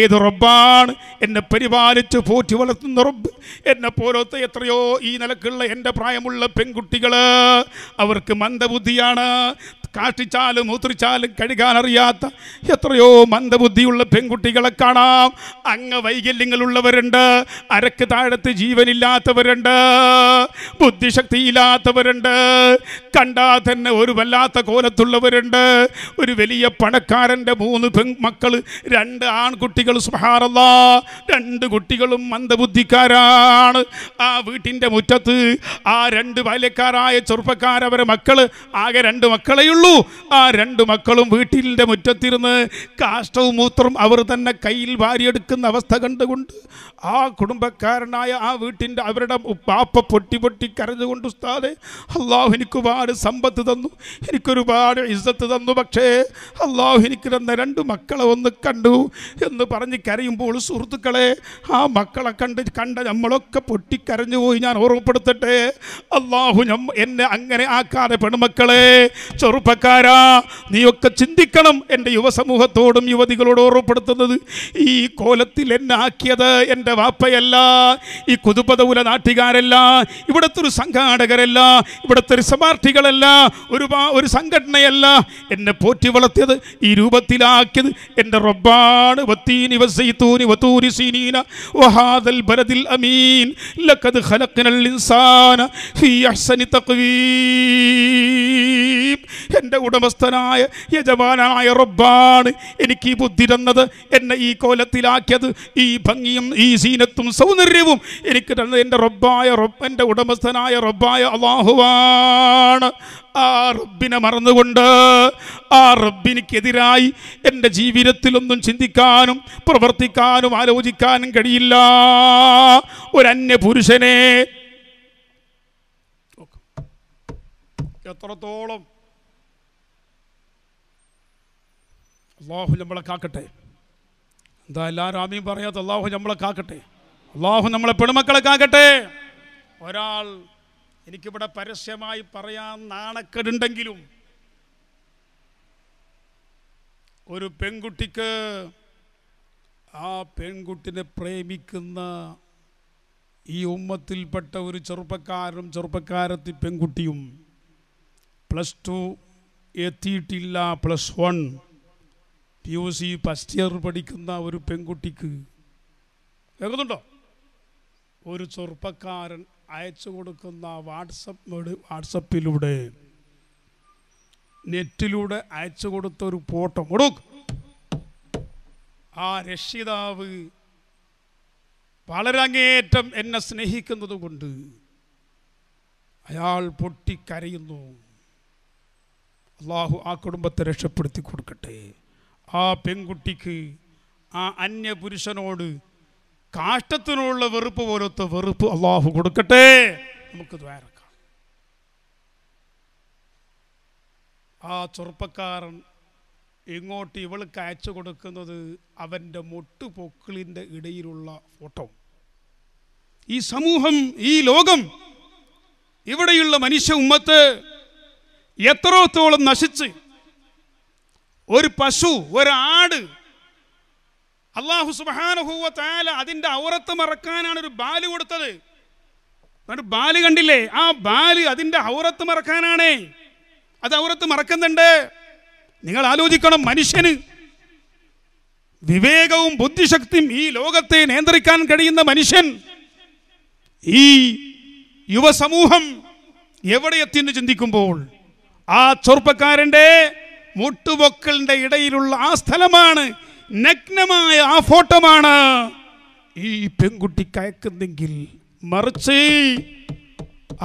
ഏത് റബ്ബാണ് എന്നെ പരിപാലിച്ച് പോറ്റി വളർത്തുന്ന റബ്ബ് എന്നെ പോലത്തെ എത്രയോ ഈ നിലക്കുള്ള എൻ്റെ പ്രായമുള്ള പെൺകുട്ടികൾ അവർക്ക് മന്ദബുദ്ധിയാണ് കാഷ്ടിച്ചാലും മൂത്രിച്ചാലും അറിയാത്ത എത്രയോ മന്ദബുദ്ധിയുള്ള പെൺകുട്ടികളെ കാണാം അങ്ങ വൈകല്യങ്ങളുള്ളവരുണ്ട് അരക്ക് താഴത്ത് ജീവനില്ലാത്തവരുണ്ട് ബുദ്ധിശക്തിയില്ലാത്തവരുണ്ട് കണ്ടാൽ തന്നെ ഒരു വല്ലാത്ത കോലത്തുള്ളവരുണ്ട് ഒരു വലിയ പണക്കാരൻ്റെ മൂന്ന് പെൺ മക്കൾ രണ്ട് ആൺകുട്ടികൾ സുഹാറല്ല രണ്ട് കുട്ടികളും മന്ദബുദ്ധിക്കാരാണ് ആ വീട്ടിൻ്റെ മുറ്റത്ത് ആ രണ്ട് ബാല്യക്കാരായ ചെറുപ്പക്കാരവരെ മക്കൾ ആകെ രണ്ട് മക്കളെയുള്ളൂ ഉള്ളൂ ആ രണ്ട് മക്കളും വീട്ടിലിൻ്റെ മുറ്റത്തിരുന്ന് കാഷ്ടവും മൂത്രവും അവർ തന്നെ കയ്യിൽ വാരിയെടുക്കുന്ന അവസ്ഥ കണ്ടുകൊണ്ട് ആ കുടുംബക്കാരനായ ആ വീട്ടിൻ്റെ അവരുടെ പാപ്പ പൊട്ടി പൊട്ടി കരഞ്ഞുകൊണ്ട് ഉസ്താദെ അള്ളാഹു എനിക്കൊരുപാട് സമ്പത്ത് തന്നു എനിക്കൊരുപാട് ഇസ്സത്ത് തന്നു പക്ഷേ അള്ളാഹു എനിക്ക് തന്ന രണ്ട് മക്കളെ ഒന്ന് കണ്ടു എന്ന് പറഞ്ഞ് കരയുമ്പോൾ സുഹൃത്തുക്കളെ ആ മക്കളെ കണ്ട് കണ്ട നമ്മളൊക്കെ പൊട്ടിക്കരഞ്ഞുപോയി പോയി ഞാൻ ഓർമ്മപ്പെടുത്തട്ടെ അള്ളാഹു എന്നെ അങ്ങനെ ആക്കാതെ പെൺമക്കളെ ചെറുപ്പ ചെറുപ്പക്കാരാ നീയൊക്കെ ചിന്തിക്കണം എൻ്റെ യുവസമൂഹത്തോടും യുവതികളോടും ഓർമ്മപ്പെടുത്തുന്നത് ഈ കോലത്തിൽ എന്നെ ആക്കിയത് എൻ്റെ വാപ്പയല്ല ഈ കുതുപതൗല നാട്ടുകാരല്ല ഇവിടുത്തെ ഒരു സംഘാടകരല്ല ഇവിടുത്തെ ഒരു സമാർത്ഥികളല്ല ഒരു ഒരു സംഘടനയല്ല എന്നെ പോറ്റി വളർത്തിയത് ഈ രൂപത്തിലാക്കിയത് എൻ്റെ റൊബാണ് വത്തീനി വസൈത്തൂനി വത്തൂരി സീനീന വഹാദൽ ബലദിൽ അമീൻ ലഖദ് ഖലഖനൽ ഇൻസാന ഫീ അഹ്സനി തഖ്വീം റഹീം എൻ്റെ ഉടമസ്ഥനായ യജമാനായ റബ്ബാണ് എനിക്ക് ഈ ബുദ്ധി തന്നത് എന്നെ ഈ കോലത്തിലാക്കിയത് ഈ ഭംഗിയും ഈ സീനത്തും സൗന്ദര്യവും എനിക്ക് തന്നത് എൻ്റെ റബ്ബായ റബ്ബ് എൻ്റെ ഉടമസ്ഥനായ റബ്ബായ അള്ളാഹുവാണ് ആ റബ്ബിനെ മറന്നുകൊണ്ട് ആ റബ്ബിനെക്കെതിരായി എൻ്റെ ജീവിതത്തിലൊന്നും ചിന്തിക്കാനും പ്രവർത്തിക്കാനും ആലോചിക്കാനും കഴിയില്ല ഒരന്യപുരുഷനെ എത്രത്തോളം അള്ളാഹു നമ്മളെ കാക്കട്ടെ എന്താ എല്ലാവരും ആമീം പറയാത്ത അള്ളാഹു നമ്മളെ കാക്കട്ടെ അള്ളാഹു നമ്മളെ പെൺമക്കളെ കാക്കട്ടെ ഒരാൾ എനിക്കിവിടെ പരസ്യമായി പറയാൻ നാണക്കെടുണ്ടെങ്കിലും ഒരു പെൺകുട്ടിക്ക് ആ പെൺകുട്ടിനെ പ്രേമിക്കുന്ന ഈ ഉമ്മത്തിൽപ്പെട്ട ഒരു ചെറുപ്പക്കാരനും ചെറുപ്പക്കാരത്തി പെൺകുട്ടിയും പ്ലസ് ടു എത്തിയിട്ടില്ല plus one P O C first year പഠിക്കുന്ന ഒരു പെൺകുട്ടിക്ക് കേൾക്കുന്നുണ്ടോ ഒരു ചെറുപ്പക്കാരൻ അയച്ചു കൊടുക്കുന്ന വാട്സപ്പ് വാട്സപ്പിലൂടെ നെറ്റിലൂടെ അയച്ചു കൊടുത്ത ഒരു ഫോട്ടോ കൊടുക്കും ആ രക്ഷിതാവ് വളരെ അങ്ങേറ്റം എന്നെ സ്നേഹിക്കുന്നത് കൊണ്ട് അയാൾ പൊട്ടിക്കരയുന്നു അള്ളാഹു ആ കുടുംബത്തെ രക്ഷപ്പെടുത്തി കൊടുക്കട്ടെ ആ പെൺകുട്ടിക്ക് ആ അന്യപുരുഷനോട് കാഷ്ടത്തിനുള്ള വെറുപ്പ് പോലത്തെ വെറുപ്പ് അള്ളാഹു കൊടുക്കട്ടെ നമുക്ക് ദ്വാരക്കാം ആ ചെറുപ്പക്കാരൻ ഇങ്ങോട്ട് ഇവൾക്ക് അയച്ചു കൊടുക്കുന്നത് അവൻ്റെ മൊട്ടുപൊക്കിളിൻ്റെ ഇടയിലുള്ള ഫോട്ടോ ഈ സമൂഹം ഈ ലോകം ഇവിടെയുള്ള മനുഷ്യ ഉമ്മത്ത് എത്രത്തോളം നശിച്ച് ഒരു പശു ഒരു ആട് അള്ളാഹു സുബാനുഹൂവ താല ഔറത്ത് മറക്കാനാണ് ഒരു ബാല് കൊടുത്തത് ബാല് കണ്ടില്ലേ ആ ബാല് അതിന്റെ ഔറത്ത് മറക്കാനാണേ അത് ഔറത്ത് മറക്കുന്നുണ്ട് നിങ്ങൾ ആലോചിക്കണം മനുഷ്യന് വിവേകവും ബുദ്ധിശക്തിയും ഈ ലോകത്തെ നിയന്ത്രിക്കാൻ കഴിയുന്ന മനുഷ്യൻ ഈ യുവസമൂഹം എവിടെ എന്ന് ചിന്തിക്കുമ്പോൾ ആ ചെറുപ്പക്കാരന്റെ മുട്ടുപൊക്കളുടെ ഇടയിലുള്ള ആ സ്ഥലമാണ് നഗ്നമായ ആ ഫോട്ടോമാണ് ഈ പെൺകുട്ടി കയക്കുന്നെങ്കിൽ മറിച്ച്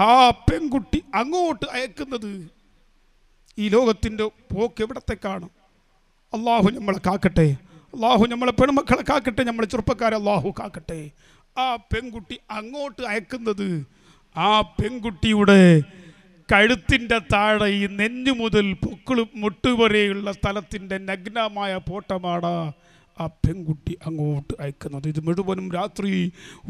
ആ പെൺകുട്ടി അങ്ങോട്ട് അയക്കുന്നത് ഈ ലോകത്തിൻ്റെ പോക്ക് എവിടത്തെ കാണും അള്ളാഹു നമ്മളെ കാക്കട്ടെ അള്ളാഹു നമ്മളെ പെൺമക്കളെ കാക്കട്ടെ നമ്മളെ ചെറുപ്പക്കാരെ അള്ളാഹു കാക്കട്ടെ ആ പെൺകുട്ടി അങ്ങോട്ട് അയക്കുന്നത് ആ പെൺകുട്ടിയുടെ കഴുത്തിൻ്റെ താഴെ ഈ നെഞ്ഞു മുതൽ പൊക്കിളും മുട്ടുവരെയുള്ള സ്ഥലത്തിൻ്റെ നഗ്നമായ പോട്ടമാണ് ആ പെൺകുട്ടി അങ്ങോട്ട് അയക്കുന്നത് ഇത് മുഴുവനും രാത്രി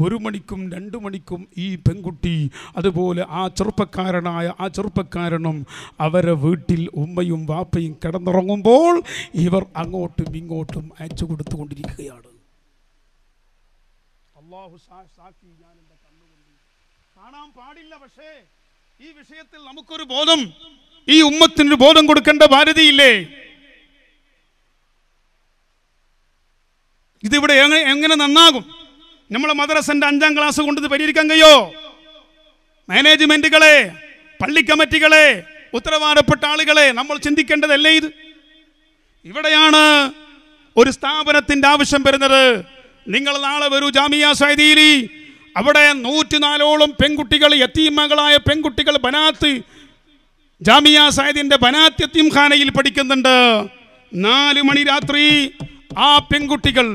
ഒരു മണിക്കും രണ്ട് മണിക്കും ഈ പെൺകുട്ടി അതുപോലെ ആ ചെറുപ്പക്കാരനായ ആ ചെറുപ്പക്കാരനും അവരെ വീട്ടിൽ ഉമ്മയും വാപ്പയും കിടന്നുറങ്ങുമ്പോൾ ഇവർ അങ്ങോട്ടും ഇങ്ങോട്ടും അയച്ചു കൊടുത്തുകൊണ്ടിരിക്കുകയാണ് അള്ളാഹു സാക്ഷി ഞാൻ എൻ്റെ കണ്ണുകൊണ്ട് കാണാൻ പാടില്ല പക്ഷേ ഈ വിഷയത്തിൽ നമുക്കൊരു ബോധം ഈ ഉമ്മത്തിനൊരു ബോധം കൊടുക്കേണ്ട ഭാരതിയില്ലേ ഇതിവിടെ എങ്ങനെ നന്നാകും നമ്മളെ മദ്രസന്റെ അഞ്ചാം ക്ലാസ് കൊണ്ട് പരിഹരിക്കാൻ കഴിയോ മാനേജ്മെന്റുകളെ പള്ളി കമ്മിറ്റികളെ ഉത്തരവാദപ്പെട്ട ആളുകളെ നമ്മൾ ചിന്തിക്കേണ്ടതല്ലേ ഇത് ഇവിടെയാണ് ഒരു സ്ഥാപനത്തിന്റെ ആവശ്യം വരുന്നത് നിങ്ങൾ നാളെ വരൂ ജാമിയ സൈദീലി അവിടെ നൂറ്റിനാലോളം പെൺകുട്ടികൾ യത്തീമകളായ പെൺകുട്ടികൾ ബനാത്ത് ജാമിയ സായദിൻ്റെ ബനാത്ത് യത്തീംഖാനയിൽ പഠിക്കുന്നുണ്ട് നാല് മണി രാത്രി ആ പെൺകുട്ടികൾ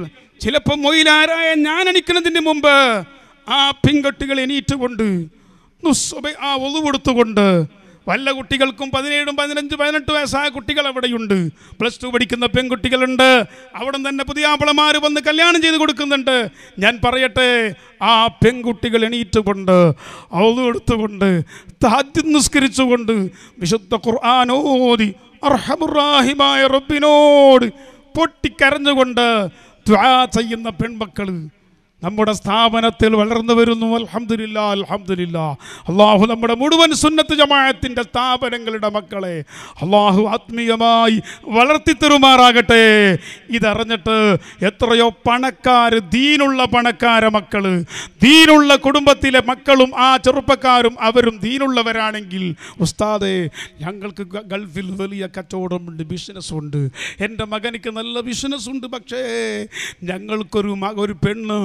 ചിലപ്പോൾ മൊയിലാരായ ഞാൻ അണിക്കുന്നതിന് മുമ്പ് ആ പെൺകുട്ടികൾ എണീറ്റുകൊണ്ട് ആ ഒതുകൊടുത്തുകൊണ്ട് വല്ല കുട്ടികൾക്കും പതിനേഴും പതിനഞ്ചും പതിനെട്ട് വയസ്സായ കുട്ടികൾ അവിടെയുണ്ട് പ്ലസ് ടു പഠിക്കുന്ന പെൺകുട്ടികളുണ്ട് അവിടെ തന്നെ പുതിയ ആപ്പിളമാർ വന്ന് കല്യാണം ചെയ്ത് കൊടുക്കുന്നുണ്ട് ഞാൻ പറയട്ടെ ആ പെൺകുട്ടികൾ എണീറ്റുകൊണ്ട് അവതെടുത്തുകൊണ്ട് താജ്യ നിസ്കരിച്ചുകൊണ്ട് വിശുദ്ധ ഖുർആാനോദി അർഹമുറാഹിമായ റബ്ബിനോട് പൊട്ടിക്കരഞ്ഞുകൊണ്ട് ചെയ്യുന്ന പെൺമക്കൾ നമ്മുടെ സ്ഥാപനത്തിൽ വളർന്നു വരുന്നു അലഹമില്ല അലഹമില്ല അള്ളാഹു നമ്മുടെ മുഴുവൻ സുന്നത്ത് ജമായത്തിൻ്റെ സ്ഥാപനങ്ങളുടെ മക്കളെ അള്ളാഹു ആത്മീയമായി വളർത്തി തരുമാറാകട്ടെ ഇതറിഞ്ഞിട്ട് എത്രയോ പണക്കാർ ദീനുള്ള പണക്കാര മക്കൾ ദീനുള്ള കുടുംബത്തിലെ മക്കളും ആ ചെറുപ്പക്കാരും അവരും ദീനുള്ളവരാണെങ്കിൽ ഉസ്താദെ ഞങ്ങൾക്ക് ഗൾഫിൽ വലിയ കച്ചവടമുണ്ട് ബിസിനസ്സുണ്ട് എൻ്റെ മകനിക്ക് നല്ല ബിസിനസ്സുണ്ട് പക്ഷേ ഞങ്ങൾക്കൊരു ഒരു പെണ്ണ്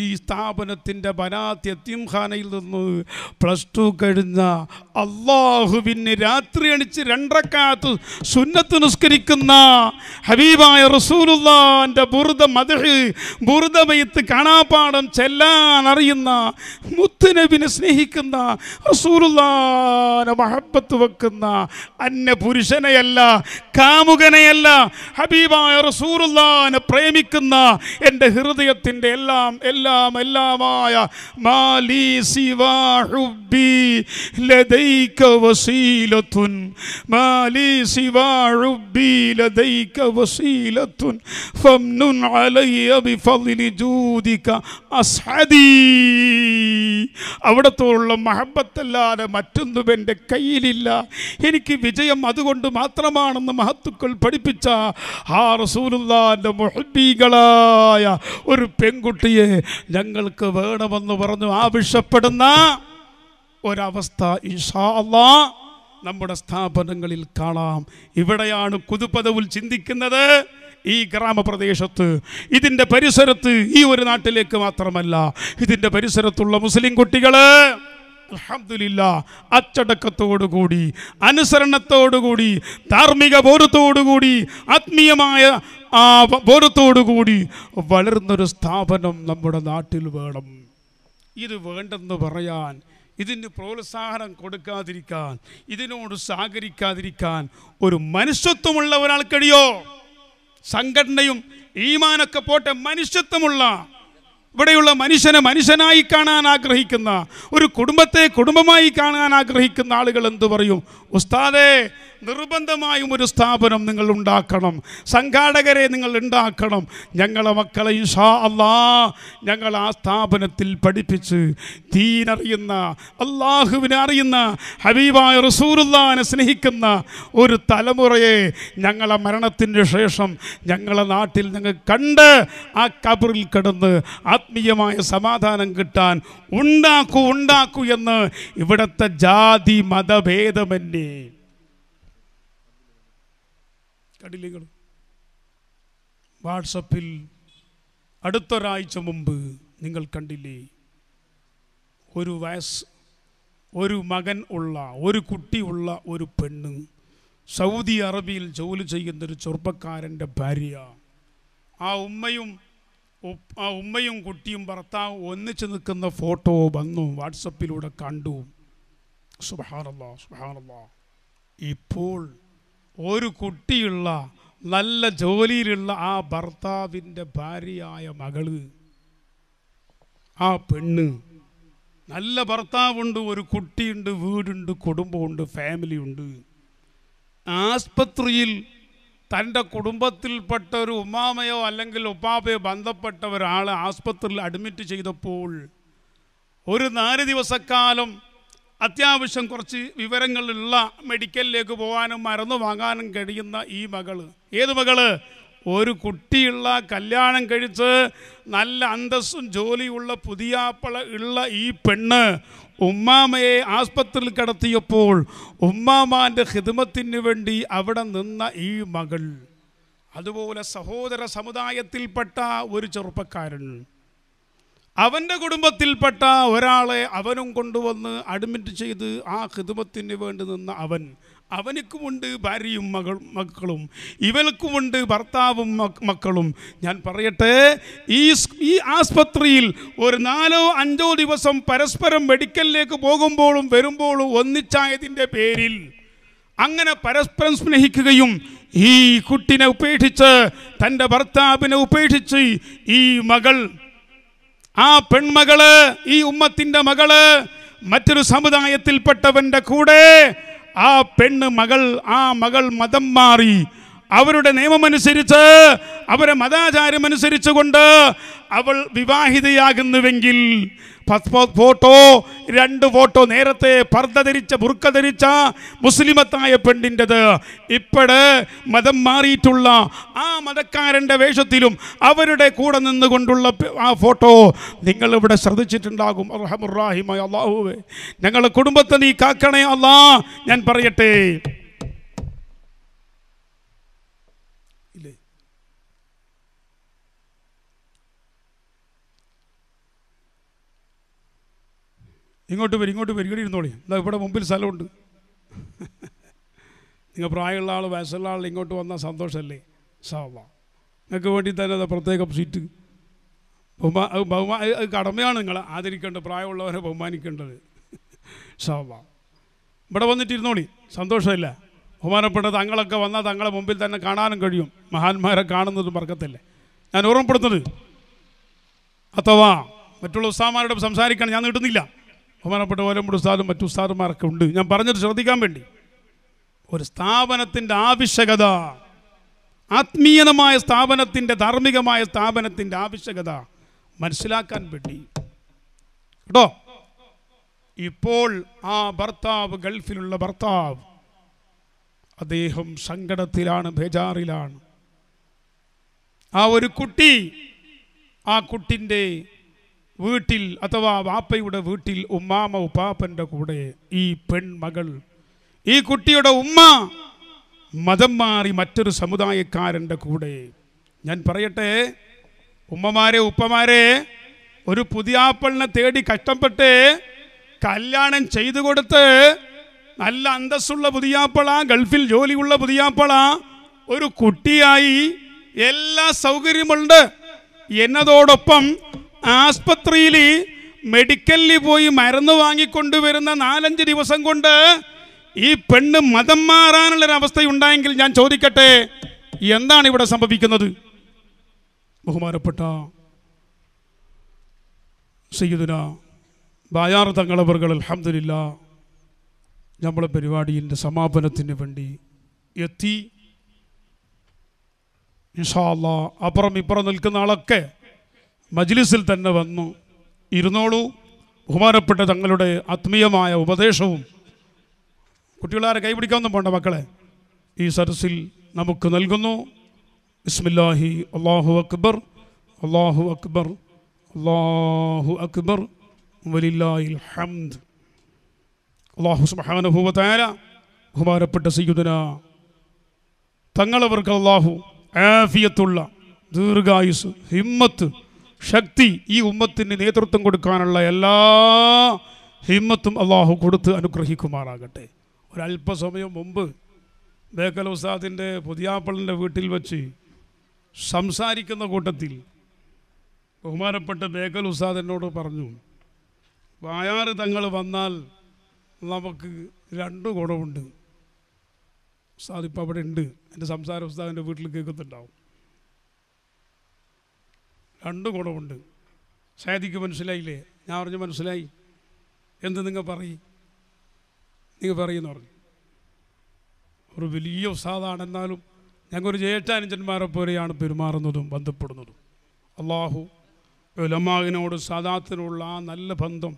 ഈ സ്ഥാപനത്തിൻ്റെ ബനാത്ത് എത്തിംഖാനയിൽ നിന്ന് പ്ലസ് ടു കഴിഞ്ഞ അള്ളാഹുവിന് രാത്രി അണിച്ച് രണ്ടക്കാത്ത് സുന്നത്ത് നിസ്കരിക്കുന്ന ഹബീബായ റസൂലുല്ലാൻ്റെ ബുറുദ മദഹ് ബുറുദമയത്ത് കാണാപ്പാടം ചെല്ലാൻ അറിയുന്ന മുത്തുനബിനെ സ്നേഹിക്കുന്ന റസൂലുല്ലാനെ മഹബത്ത് വെക്കുന്ന അന്യ പുരുഷനെയല്ല കാമുകനെയല്ല ഹബീബായ റസൂലുല്ലാനെ പ്രേമിക്കുന്ന എൻ്റെ ഹൃദയത്തിൻ്റെ എല്ലാം എല്ലാം എല്ലാമായ മാലി അവിടത്തോളം മഹബത്തല്ലാതെ മറ്റൊന്നും എൻ്റെ കയ്യിലില്ല എനിക്ക് വിജയം അതുകൊണ്ട് മാത്രമാണെന്ന് മഹത്തുക്കൾ പഠിപ്പിച്ച ആ റസൂലുള്ളാൻ്റെ മുഹബീകളായ ഒരു പെൺകുട്ടിയെ ഞങ്ങൾക്ക് വേണമെന്ന് പറഞ്ഞു ആവശ്യപ്പെടുന്ന ഒരവസ്ഥ ഇൻഷാ അള്ളാ നമ്മുടെ സ്ഥാപനങ്ങളിൽ കാണാം ഇവിടെയാണ് കുതുപദവുൽ ചിന്തിക്കുന്നത് ഈ ഗ്രാമപ്രദേശത്ത് ഇതിൻ്റെ പരിസരത്ത് ഈ ഒരു നാട്ടിലേക്ക് മാത്രമല്ല ഇതിൻ്റെ പരിസരത്തുള്ള മുസ്ലിം കുട്ടികൾ അലഹമില്ല അച്ചടക്കത്തോടുകൂടി അനുസരണത്തോടുകൂടി ധാർമ്മിക ബോധത്തോടുകൂടി ആത്മീയമായ ആ ബോധത്തോടുകൂടി വളർന്നൊരു സ്ഥാപനം നമ്മുടെ നാട്ടിൽ വേണം ഇത് വേണ്ടെന്ന് പറയാൻ ഇതിന് പ്രോത്സാഹനം കൊടുക്കാതിരിക്കാൻ ഇതിനോട് സഹകരിക്കാതിരിക്കാൻ ഒരു മനുഷ്യത്വമുള്ള ഒരാൾ കഴിയോ സംഘടനയും ഈമാനൊക്കെ പോട്ടെ മനുഷ്യത്വമുള്ള ഇവിടെയുള്ള മനുഷ്യനെ മനുഷ്യനായി കാണാൻ ആഗ്രഹിക്കുന്ന ഒരു കുടുംബത്തെ കുടുംബമായി കാണാൻ ആഗ്രഹിക്കുന്ന ആളുകൾ എന്തു പറയും ഉസ്താദേ നിർബന്ധമായും ഒരു സ്ഥാപനം നിങ്ങൾ ഉണ്ടാക്കണം സംഘാടകരെ നിങ്ങൾ ഉണ്ടാക്കണം ഞങ്ങളെ മക്കളെ ഇഷാ അള്ളാ ഞങ്ങൾ ആ സ്ഥാപനത്തിൽ പഠിപ്പിച്ച് തീനറിയുന്ന അള്ളാഹുവിനെ അറിയുന്ന ഹബീബായ റസൂറുല്ലാനെ സ്നേഹിക്കുന്ന ഒരു തലമുറയെ ഞങ്ങളെ മരണത്തിന് ശേഷം ഞങ്ങളെ നാട്ടിൽ ഞങ്ങൾ കണ്ട് ആ കബറിൽ കിടന്ന് ആത്മീയമായ സമാധാനം കിട്ടാൻ ഉണ്ടാക്കൂ ഉണ്ടാക്കൂ എന്ന് ഇവിടുത്തെ ജാതി മതഭേദമന്യേ കണ്ടില്ലേ വാട്സപ്പിൽ അടുത്തൊരാഴ്ച മുമ്പ് നിങ്ങൾ കണ്ടില്ലേ ഒരു വയസ്സ് ഒരു മകൻ ഉള്ള ഒരു കുട്ടിയുള്ള ഒരു പെണ്ണ് സൗദി അറബിയിൽ ജോലി ചെയ്യുന്നൊരു ചെറുപ്പക്കാരൻ്റെ ഭാര്യ ആ ഉമ്മയും ആ ഉമ്മയും കുട്ടിയും ഭർത്താവും ഒന്നിച്ച് നിൽക്കുന്ന ഫോട്ടോ വന്നു വാട്സപ്പിലൂടെ കണ്ടു സുബാനല്ലാ സുബാനല്ലാ ഇപ്പോൾ ഒരു കുട്ടിയുള്ള നല്ല ജോലിയിലുള്ള ആ ഭർത്താവിൻ്റെ ഭാര്യയായ മകള് ആ പെണ്ണ് നല്ല ഭർത്താവുണ്ട് ഒരു കുട്ടിയുണ്ട് വീടുണ്ട് കുടുംബമുണ്ട് ഫാമിലിയുണ്ട് ആസ്പത്രിയിൽ തൻ്റെ കുടുംബത്തിൽപ്പെട്ട ഒരു ഉമ്മാമയോ അല്ലെങ്കിൽ ഉപ്പാപ്പയോ ബന്ധപ്പെട്ട ഒരാളെ ആസ്പത്രിയിൽ അഡ്മിറ്റ് ചെയ്തപ്പോൾ ഒരു നാല് ദിവസക്കാലം അത്യാവശ്യം കുറച്ച് വിവരങ്ങളുള്ള മെഡിക്കലിലേക്ക് പോകാനും മരുന്ന് വാങ്ങാനും കഴിയുന്ന ഈ മകൾ ഏത് മകള് ഒരു കുട്ടിയുള്ള കല്യാണം കഴിച്ച് നല്ല അന്തസ്സും ജോലിയുള്ള പുതിയാപ്പള ഉള്ള ഈ പെണ്ണ് ഉമ്മാമയെ ആസ്പത്രിയിൽ കിടത്തിയപ്പോൾ ഉമ്മാമാൻ്റെ ഹിദമത്തിന് വേണ്ടി അവിടെ നിന്ന ഈ മകൾ അതുപോലെ സഹോദര സമുദായത്തിൽപ്പെട്ട ഒരു ചെറുപ്പക്കാരൻ അവൻ്റെ കുടുംബത്തിൽപ്പെട്ട ഒരാളെ അവനും കൊണ്ടുവന്ന് അഡ്മിറ്റ് ചെയ്ത് ആ ഹിതുമത്തിന് വേണ്ടി നിന്ന അവൻ അവനക്കുമുണ്ട് ഭാര്യയും മകൾ മക്കളും ഇവനക്കുമുണ്ട് ഭർത്താവും മക്കളും ഞാൻ പറയട്ടെ ഈ ഈ ആസ്പത്രിയിൽ ഒരു നാലോ അഞ്ചോ ദിവസം പരസ്പരം മെഡിക്കലിലേക്ക് പോകുമ്പോഴും വരുമ്പോഴും ഒന്നിച്ചായതിൻ്റെ പേരിൽ അങ്ങനെ പരസ്പരം സ്നേഹിക്കുകയും ഈ കുട്ടിനെ ഉപേക്ഷിച്ച് തൻ്റെ ഭർത്താവിനെ ഉപേക്ഷിച്ച് ഈ മകൾ ആ പെൺമകള് ഈ ഉമ്മത്തിൻ്റെ മകള് മറ്റൊരു സമുദായത്തിൽപ്പെട്ടവന്റെ കൂടെ ആ പെണ്ണ് മകൾ ആ മകൾ മതം മാറി അവരുടെ നിയമമനുസരിച്ച് അവരെ മതാചാരമനുസരിച്ച് കൊണ്ട് അവൾ വിവാഹിതയാകുന്നുവെങ്കിൽ ഫോട്ടോ രണ്ട് ഫോട്ടോ നേരത്തെ പർദ്ദ ധരിച്ച ബുർക്ക ധരിച്ച മുസ്ലിമത്തായ പെണ്ണിൻ്റെത് ഇപ്പോഴ് മതം മാറിയിട്ടുള്ള ആ മതക്കാരൻ്റെ വേഷത്തിലും അവരുടെ കൂടെ നിന്നുകൊണ്ടുള്ള ആ ഫോട്ടോ നിങ്ങൾ ഇവിടെ ശ്രദ്ധിച്ചിട്ടുണ്ടാകും അർഹമുറാഹിമായ അള്ളാഹുവേ ഞങ്ങളുടെ കുടുംബത്തെ നീ കാക്കണേ അല്ലാ ഞാൻ പറയട്ടെ ഇങ്ങോട്ട് വരും ഇങ്ങോട്ട് വരും ഇങ്ങോട്ട് ഇരുന്നോളി എന്താ ഇവിടെ മുമ്പിൽ സ്ഥലമുണ്ട് നിങ്ങൾ പ്രായമുള്ള ആൾ വയസ്സുള്ള ആൾ ഇങ്ങോട്ട് വന്നാൽ സന്തോഷമല്ലേ സാവ നിങ്ങൾക്ക് വേണ്ടി തന്നെ അതാ പ്രത്യേകം സീറ്റ് ബഹുമാ ബഹുമാ കടമയാണ് നിങ്ങൾ ആദരിക്കേണ്ടത് പ്രായമുള്ളവരെ ബഹുമാനിക്കേണ്ടത് സാവ ഇവിടെ വന്നിട്ടിരുന്നോളി സന്തോഷമല്ല ബഹുമാനപ്പെട്ട തങ്ങളൊക്കെ വന്നാൽ തങ്ങളെ മുമ്പിൽ തന്നെ കാണാനും കഴിയും മഹാന്മാരെ കാണുന്നത് മറക്കത്തില്ലേ ഞാൻ ഓർമ്മപ്പെടുത്തത് അഥവാ മറ്റുള്ള ഉസ്താമാരോട് സംസാരിക്കണം ഞാൻ നീട്ടുന്നില്ല ബഹുമാനപ്പെട്ട ഓലമ്പുട് ഉസ്താദും മറ്റു ഉസ്താദുമാരൊക്കെ ഉണ്ട് ഞാൻ പറഞ്ഞത് ശ്രദ്ധിക്കാൻ വേണ്ടി ഒരു സ്ഥാപനത്തിൻ്റെ ആവശ്യകത ആത്മീയമായ സ്ഥാപനത്തിൻ്റെ ധാർമ്മികമായ സ്ഥാപനത്തിൻ്റെ ആവശ്യകത മനസ്സിലാക്കാൻ വേണ്ടി കേട്ടോ ഇപ്പോൾ ആ ഭർത്താവ് ഗൾഫിലുള്ള ഭർത്താവ് അദ്ദേഹം സങ്കടത്തിലാണ് ബേജാറിലാണ് ആ ഒരു കുട്ടി ആ കുട്ടിൻ്റെ വീട്ടിൽ അഥവാ വാപ്പയുടെ വീട്ടിൽ ഉമ്മാമ ഉപ്പാപ്പൻ്റെ കൂടെ ഈ പെൺമകൾ ഈ കുട്ടിയുടെ ഉമ്മ മതം മാറി മറ്റൊരു സമുദായക്കാരൻ്റെ കൂടെ ഞാൻ പറയട്ടെ ഉമ്മമാരെ ഉപ്പമാരെ ഒരു പുതിയാപ്പളിനെ തേടി കഷ്ടപ്പെട്ട് കല്യാണം ചെയ്തു കൊടുത്ത് നല്ല അന്തസ്സുള്ള പുതിയാപ്പള ഗൾഫിൽ ജോലിയുള്ള പുതിയാപ്പള ഒരു കുട്ടിയായി എല്ലാ സൗകര്യമുണ്ട് എന്നതോടൊപ്പം ആസ്പത്രിയിൽ മെഡിക്കലിൽ പോയി മരുന്ന് വാങ്ങിക്കൊണ്ടുവരുന്ന നാലഞ്ച് ദിവസം കൊണ്ട് ഈ പെണ്ണ് മതം ഉണ്ടായെങ്കിൽ ഞാൻ ചോദിക്കട്ടെ എന്താണ് ഇവിടെ സംഭവിക്കുന്നത് ബഹുമാനപ്പെട്ട സയ്യിദുന ബായാർ തങ്ങളവർകൾ അലഹമില്ല നമ്മളെ പരിപാടിയിൻ്റെ സമാപനത്തിന് വേണ്ടി എത്തി ഇഷാല്ല അപ്പുറം ഇപ്പുറം നിൽക്കുന്ന ആളൊക്കെ മജ്ലിസിൽ തന്നെ വന്നു ഇരുന്നോളൂ ബഹുമാനപ്പെട്ട തങ്ങളുടെ ആത്മീയമായ ഉപദേശവും കുട്ടികളാരെ കൈപിടിക്കാമെന്നും പോണ്ട മക്കളെ ഈ സരസിൽ നമുക്ക് നൽകുന്നു ബിസ്മില്ലാഹി അള്ളാഹു അക്ബർ അള്ളാഹു അക്ബർ അള്ളാഹു അക്ബർ വലില്ലാഹിൽ ഹംദ് അള്ളാഹു സുബാനുഭൂവത്തായ ബഹുമാനപ്പെട്ട സയ്യുദന തങ്ങളവർക്ക് അള്ളാഹു ആഫിയത്തുള്ള ദീർഘായുസ് ഹിമ്മത്ത് ശക്തി ഈ ഉമ്മത്തിന് നേതൃത്വം കൊടുക്കാനുള്ള എല്ലാ ഹിമ്മത്തും അള്ളാഹു കൊടുത്ത് അനുഗ്രഹിക്കുമാറാകട്ടെ ഒരല്പസമയം മുമ്പ് ബേക്കൽ ഉസ്താദിൻ്റെ പുതിയാപ്പളിൻ്റെ വീട്ടിൽ വച്ച് സംസാരിക്കുന്ന കൂട്ടത്തിൽ ബഹുമാനപ്പെട്ട ബേക്കൽ ഉസ്താദ് എന്നോട് പറഞ്ഞു വായാറ് തങ്ങൾ വന്നാൽ നമുക്ക് രണ്ട് കുടമുണ്ട് ഉസ്താദ് ഇപ്പോൾ അവിടെ ഉണ്ട് എൻ്റെ സംസാര ഉസ്താദിൻ്റെ വീട്ടിൽ കേൾക്കുന്നുണ്ടാവും രണ്ട് ഗുണമുണ്ട് സാദിക്ക് മനസ്സിലായില്ലേ ഞാൻ പറഞ്ഞു മനസ്സിലായി എന്ത് നിങ്ങൾ പറയും നിങ്ങൾ പറയുമെന്ന് പറഞ്ഞു ഒരു വലിയ ഉസാദാണ് എന്നാലും ഞങ്ങൾക്കൊരു ജേഷ്ഠാനുജന്മാരെ പോലെയാണ് പെരുമാറുന്നതും ബന്ധപ്പെടുന്നതും അള്ളാഹു ഉലമാവിനോട് സാദാത്തിനുള്ള ആ നല്ല ബന്ധം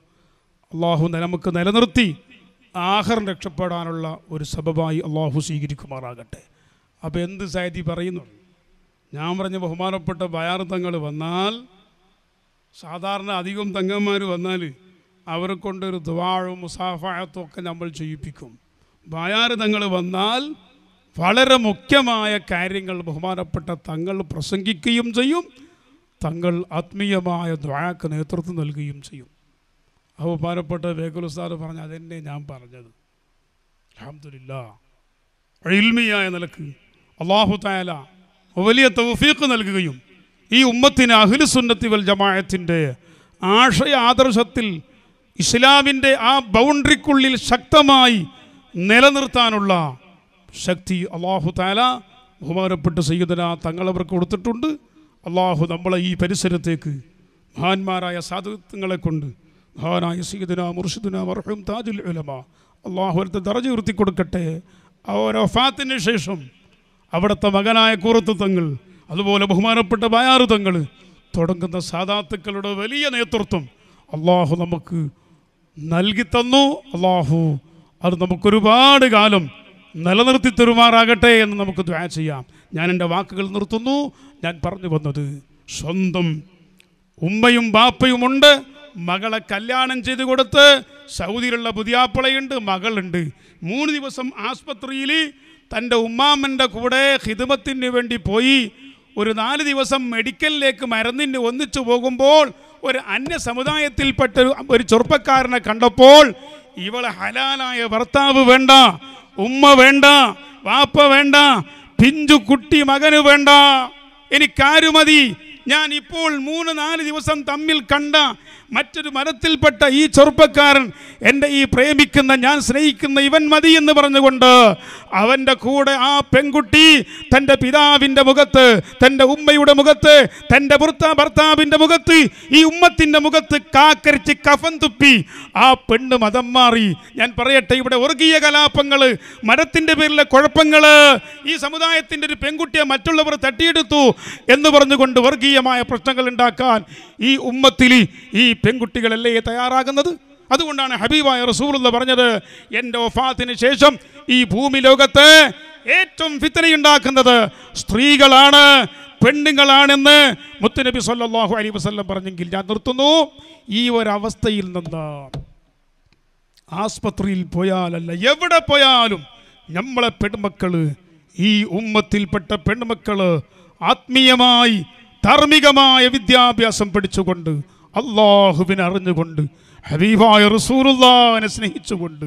അള്ളാഹു നമുക്ക് നിലനിർത്തി ആഹർ രക്ഷപ്പെടാനുള്ള ഒരു സബബായി അള്ളാഹു സ്വീകരിക്കുമാറാകട്ടെ അപ്പോൾ എന്ത് സാദി പറയുന്നു ഞാൻ പറഞ്ഞ ബഹുമാനപ്പെട്ട ബയാർ തങ്ങൾ വന്നാൽ സാധാരണ അധികം തങ്ങന്മാർ വന്നാൽ അവരെ കൊണ്ടൊരു ദ്വാഴും മുസാഫായത്തും ഒക്കെ നമ്മൾ ചെയ്യിപ്പിക്കും ബയാർ തങ്ങൾ വന്നാൽ വളരെ മുഖ്യമായ കാര്യങ്ങൾ ബഹുമാനപ്പെട്ട തങ്ങൾ പ്രസംഗിക്കുകയും ചെയ്യും തങ്ങൾ ആത്മീയമായ ദ്വാക്ക് നേതൃത്വം നൽകുകയും ചെയ്യും ബഹുമാനപ്പെട്ട ബേക്കുൽ ഉസ്താദ് പറഞ്ഞ അതെന്നെ ഞാൻ പറഞ്ഞത് അലഹമില്ല ഇൽമിയായ നിലക്ക് അള്ളാഹു തായാല വലിയ തൗഫീഖ് നൽകുകയും ഈ ഉമ്മത്തിന് സുന്നത്തി വൽ ജമാഅത്തിൻ്റെ ആശയ ആദർശത്തിൽ ഇസ്ലാമിൻ്റെ ആ ബൗണ്ടറിക്കുള്ളിൽ ശക്തമായി നിലനിർത്താനുള്ള ശക്തി അള്ളാഹു താല ബഹുമാനപ്പെട്ട സയ്യിദന തങ്ങളവർക്ക് കൊടുത്തിട്ടുണ്ട് അള്ളാഹു നമ്മളെ ഈ പരിസരത്തേക്ക് മഹാന്മാരായ സാധുത്വങ്ങളെ കൊണ്ട് മഹാനായ സീദന മുർഷിദുന മർഹും താജുൽ ഉലമ അള്ളാഹു ദറജ ഉയർത്തി കൊടുക്കട്ടെ ഓരോ ഫാത്തിന് ശേഷം അവിടുത്തെ മകനായ കൂറത്ത് തങ്ങൾ അതുപോലെ ബഹുമാനപ്പെട്ട ബയാറ് തങ്ങൾ തുടങ്ങുന്ന സാധാത്തുക്കളുടെ വലിയ നേതൃത്വം അള്ളാഹു നമുക്ക് നൽകി തന്നു അള്ളാഹു അത് നമുക്കൊരുപാട് കാലം നിലനിർത്തി തരുമാറാകട്ടെ എന്ന് നമുക്ക് ദ്വാ ചെയ്യാം ഞാൻ എൻ്റെ വാക്കുകൾ നിർത്തുന്നു ഞാൻ പറഞ്ഞു വന്നത് സ്വന്തം ഉമ്മയും ബാപ്പയുമുണ്ട് മകളെ കല്യാണം ചെയ്ത് കൊടുത്ത് സൗദിയിലുള്ള പുതിയാപ്പിളയുണ്ട് മകളുണ്ട് മൂന്ന് ദിവസം ആസ്പത്രിയിൽ തൻ്റെ ഉമ്മാമ്മൻ്റെ കൂടെ ഹിദമത്തിന് വേണ്ടി പോയി ഒരു നാല് ദിവസം മെഡിക്കലിലേക്ക് മരുന്നിന് ഒന്നിച്ചു പോകുമ്പോൾ ഒരു അന്യ സമുദായത്തിൽപ്പെട്ട ഒരു ചെറുപ്പക്കാരനെ കണ്ടപ്പോൾ ഇവളെ ഹലാലായ ഭർത്താവ് വേണ്ട ഉമ്മ വേണ്ട വാപ്പ വേണ്ട പിഞ്ചു കുട്ടി മകന് വേണ്ട എനിക്കാരു മതി ഞാൻ ഇപ്പോൾ മൂന്ന് നാല് ദിവസം തമ്മിൽ കണ്ട മറ്റൊരു മരത്തിൽപ്പെട്ട ഈ ചെറുപ്പക്കാരൻ എൻ്റെ ഈ പ്രേമിക്കുന്ന ഞാൻ സ്നേഹിക്കുന്ന ഇവൻ മതി എന്ന് പറഞ്ഞുകൊണ്ട് അവൻ്റെ കൂടെ ആ പെൺകുട്ടി തൻ്റെ പിതാവിൻ്റെ മുഖത്ത് തൻ്റെ ഉമ്മയുടെ മുഖത്ത് തൻ്റെ ഭർത്ത ഭർത്താവിൻ്റെ മുഖത്ത് ഈ ഉമ്മത്തിൻ്റെ മുഖത്ത് കാക്കരിച്ച് കഫൻ തുപ്പി ആ പെണ്ണ് മതം മാറി ഞാൻ പറയട്ടെ ഇവിടെ വർഗീയ കലാപങ്ങൾ മരത്തിൻ്റെ പേരിലെ കുഴപ്പങ്ങൾ ഈ സമുദായത്തിൻ്റെ ഒരു പെൺകുട്ടിയെ മറ്റുള്ളവർ തട്ടിയെടുത്തു എന്ന് പറഞ്ഞുകൊണ്ട് വർഗീയമായ പ്രശ്നങ്ങൾ ഉണ്ടാക്കാൻ ഈ ഉമ്മത്തിൽ ഈ പെൺകുട്ടികളല്ലേ തയ്യാറാകുന്നത് അതുകൊണ്ടാണ് ഹബീബായ റസൂലുള്ള പറഞ്ഞത് എൻ്റെ ഒഫാത്തിന് ശേഷം ഈ ഭൂമി ലോകത്ത് ഏറ്റവും ഫിത്തനയുണ്ടാക്കുന്നത് സ്ത്രീകളാണ് പെണ്ണുങ്ങളാണെന്ന് മുത്തുനബി സല്ലാഹു അലി വസ്ല്ലം പറഞ്ഞെങ്കിൽ ഞാൻ നിർത്തുന്നു ഈ ഒരവസ്ഥയിൽ നിന്ന് ആസ്പത്രിയിൽ പോയാലല്ല എവിടെ പോയാലും നമ്മളെ പെൺമക്കൾ ഈ ഉമ്മത്തിൽപ്പെട്ട പെൺമക്കൾ ആത്മീയമായി ധാർമ്മികമായ വിദ്യാഭ്യാസം പഠിച്ചുകൊണ്ട് അള്ളാഹുവിനെ അറിഞ്ഞുകൊണ്ട് ഹബീബായ റസൂറുല്ലാനെ സ്നേഹിച്ചുകൊണ്ട്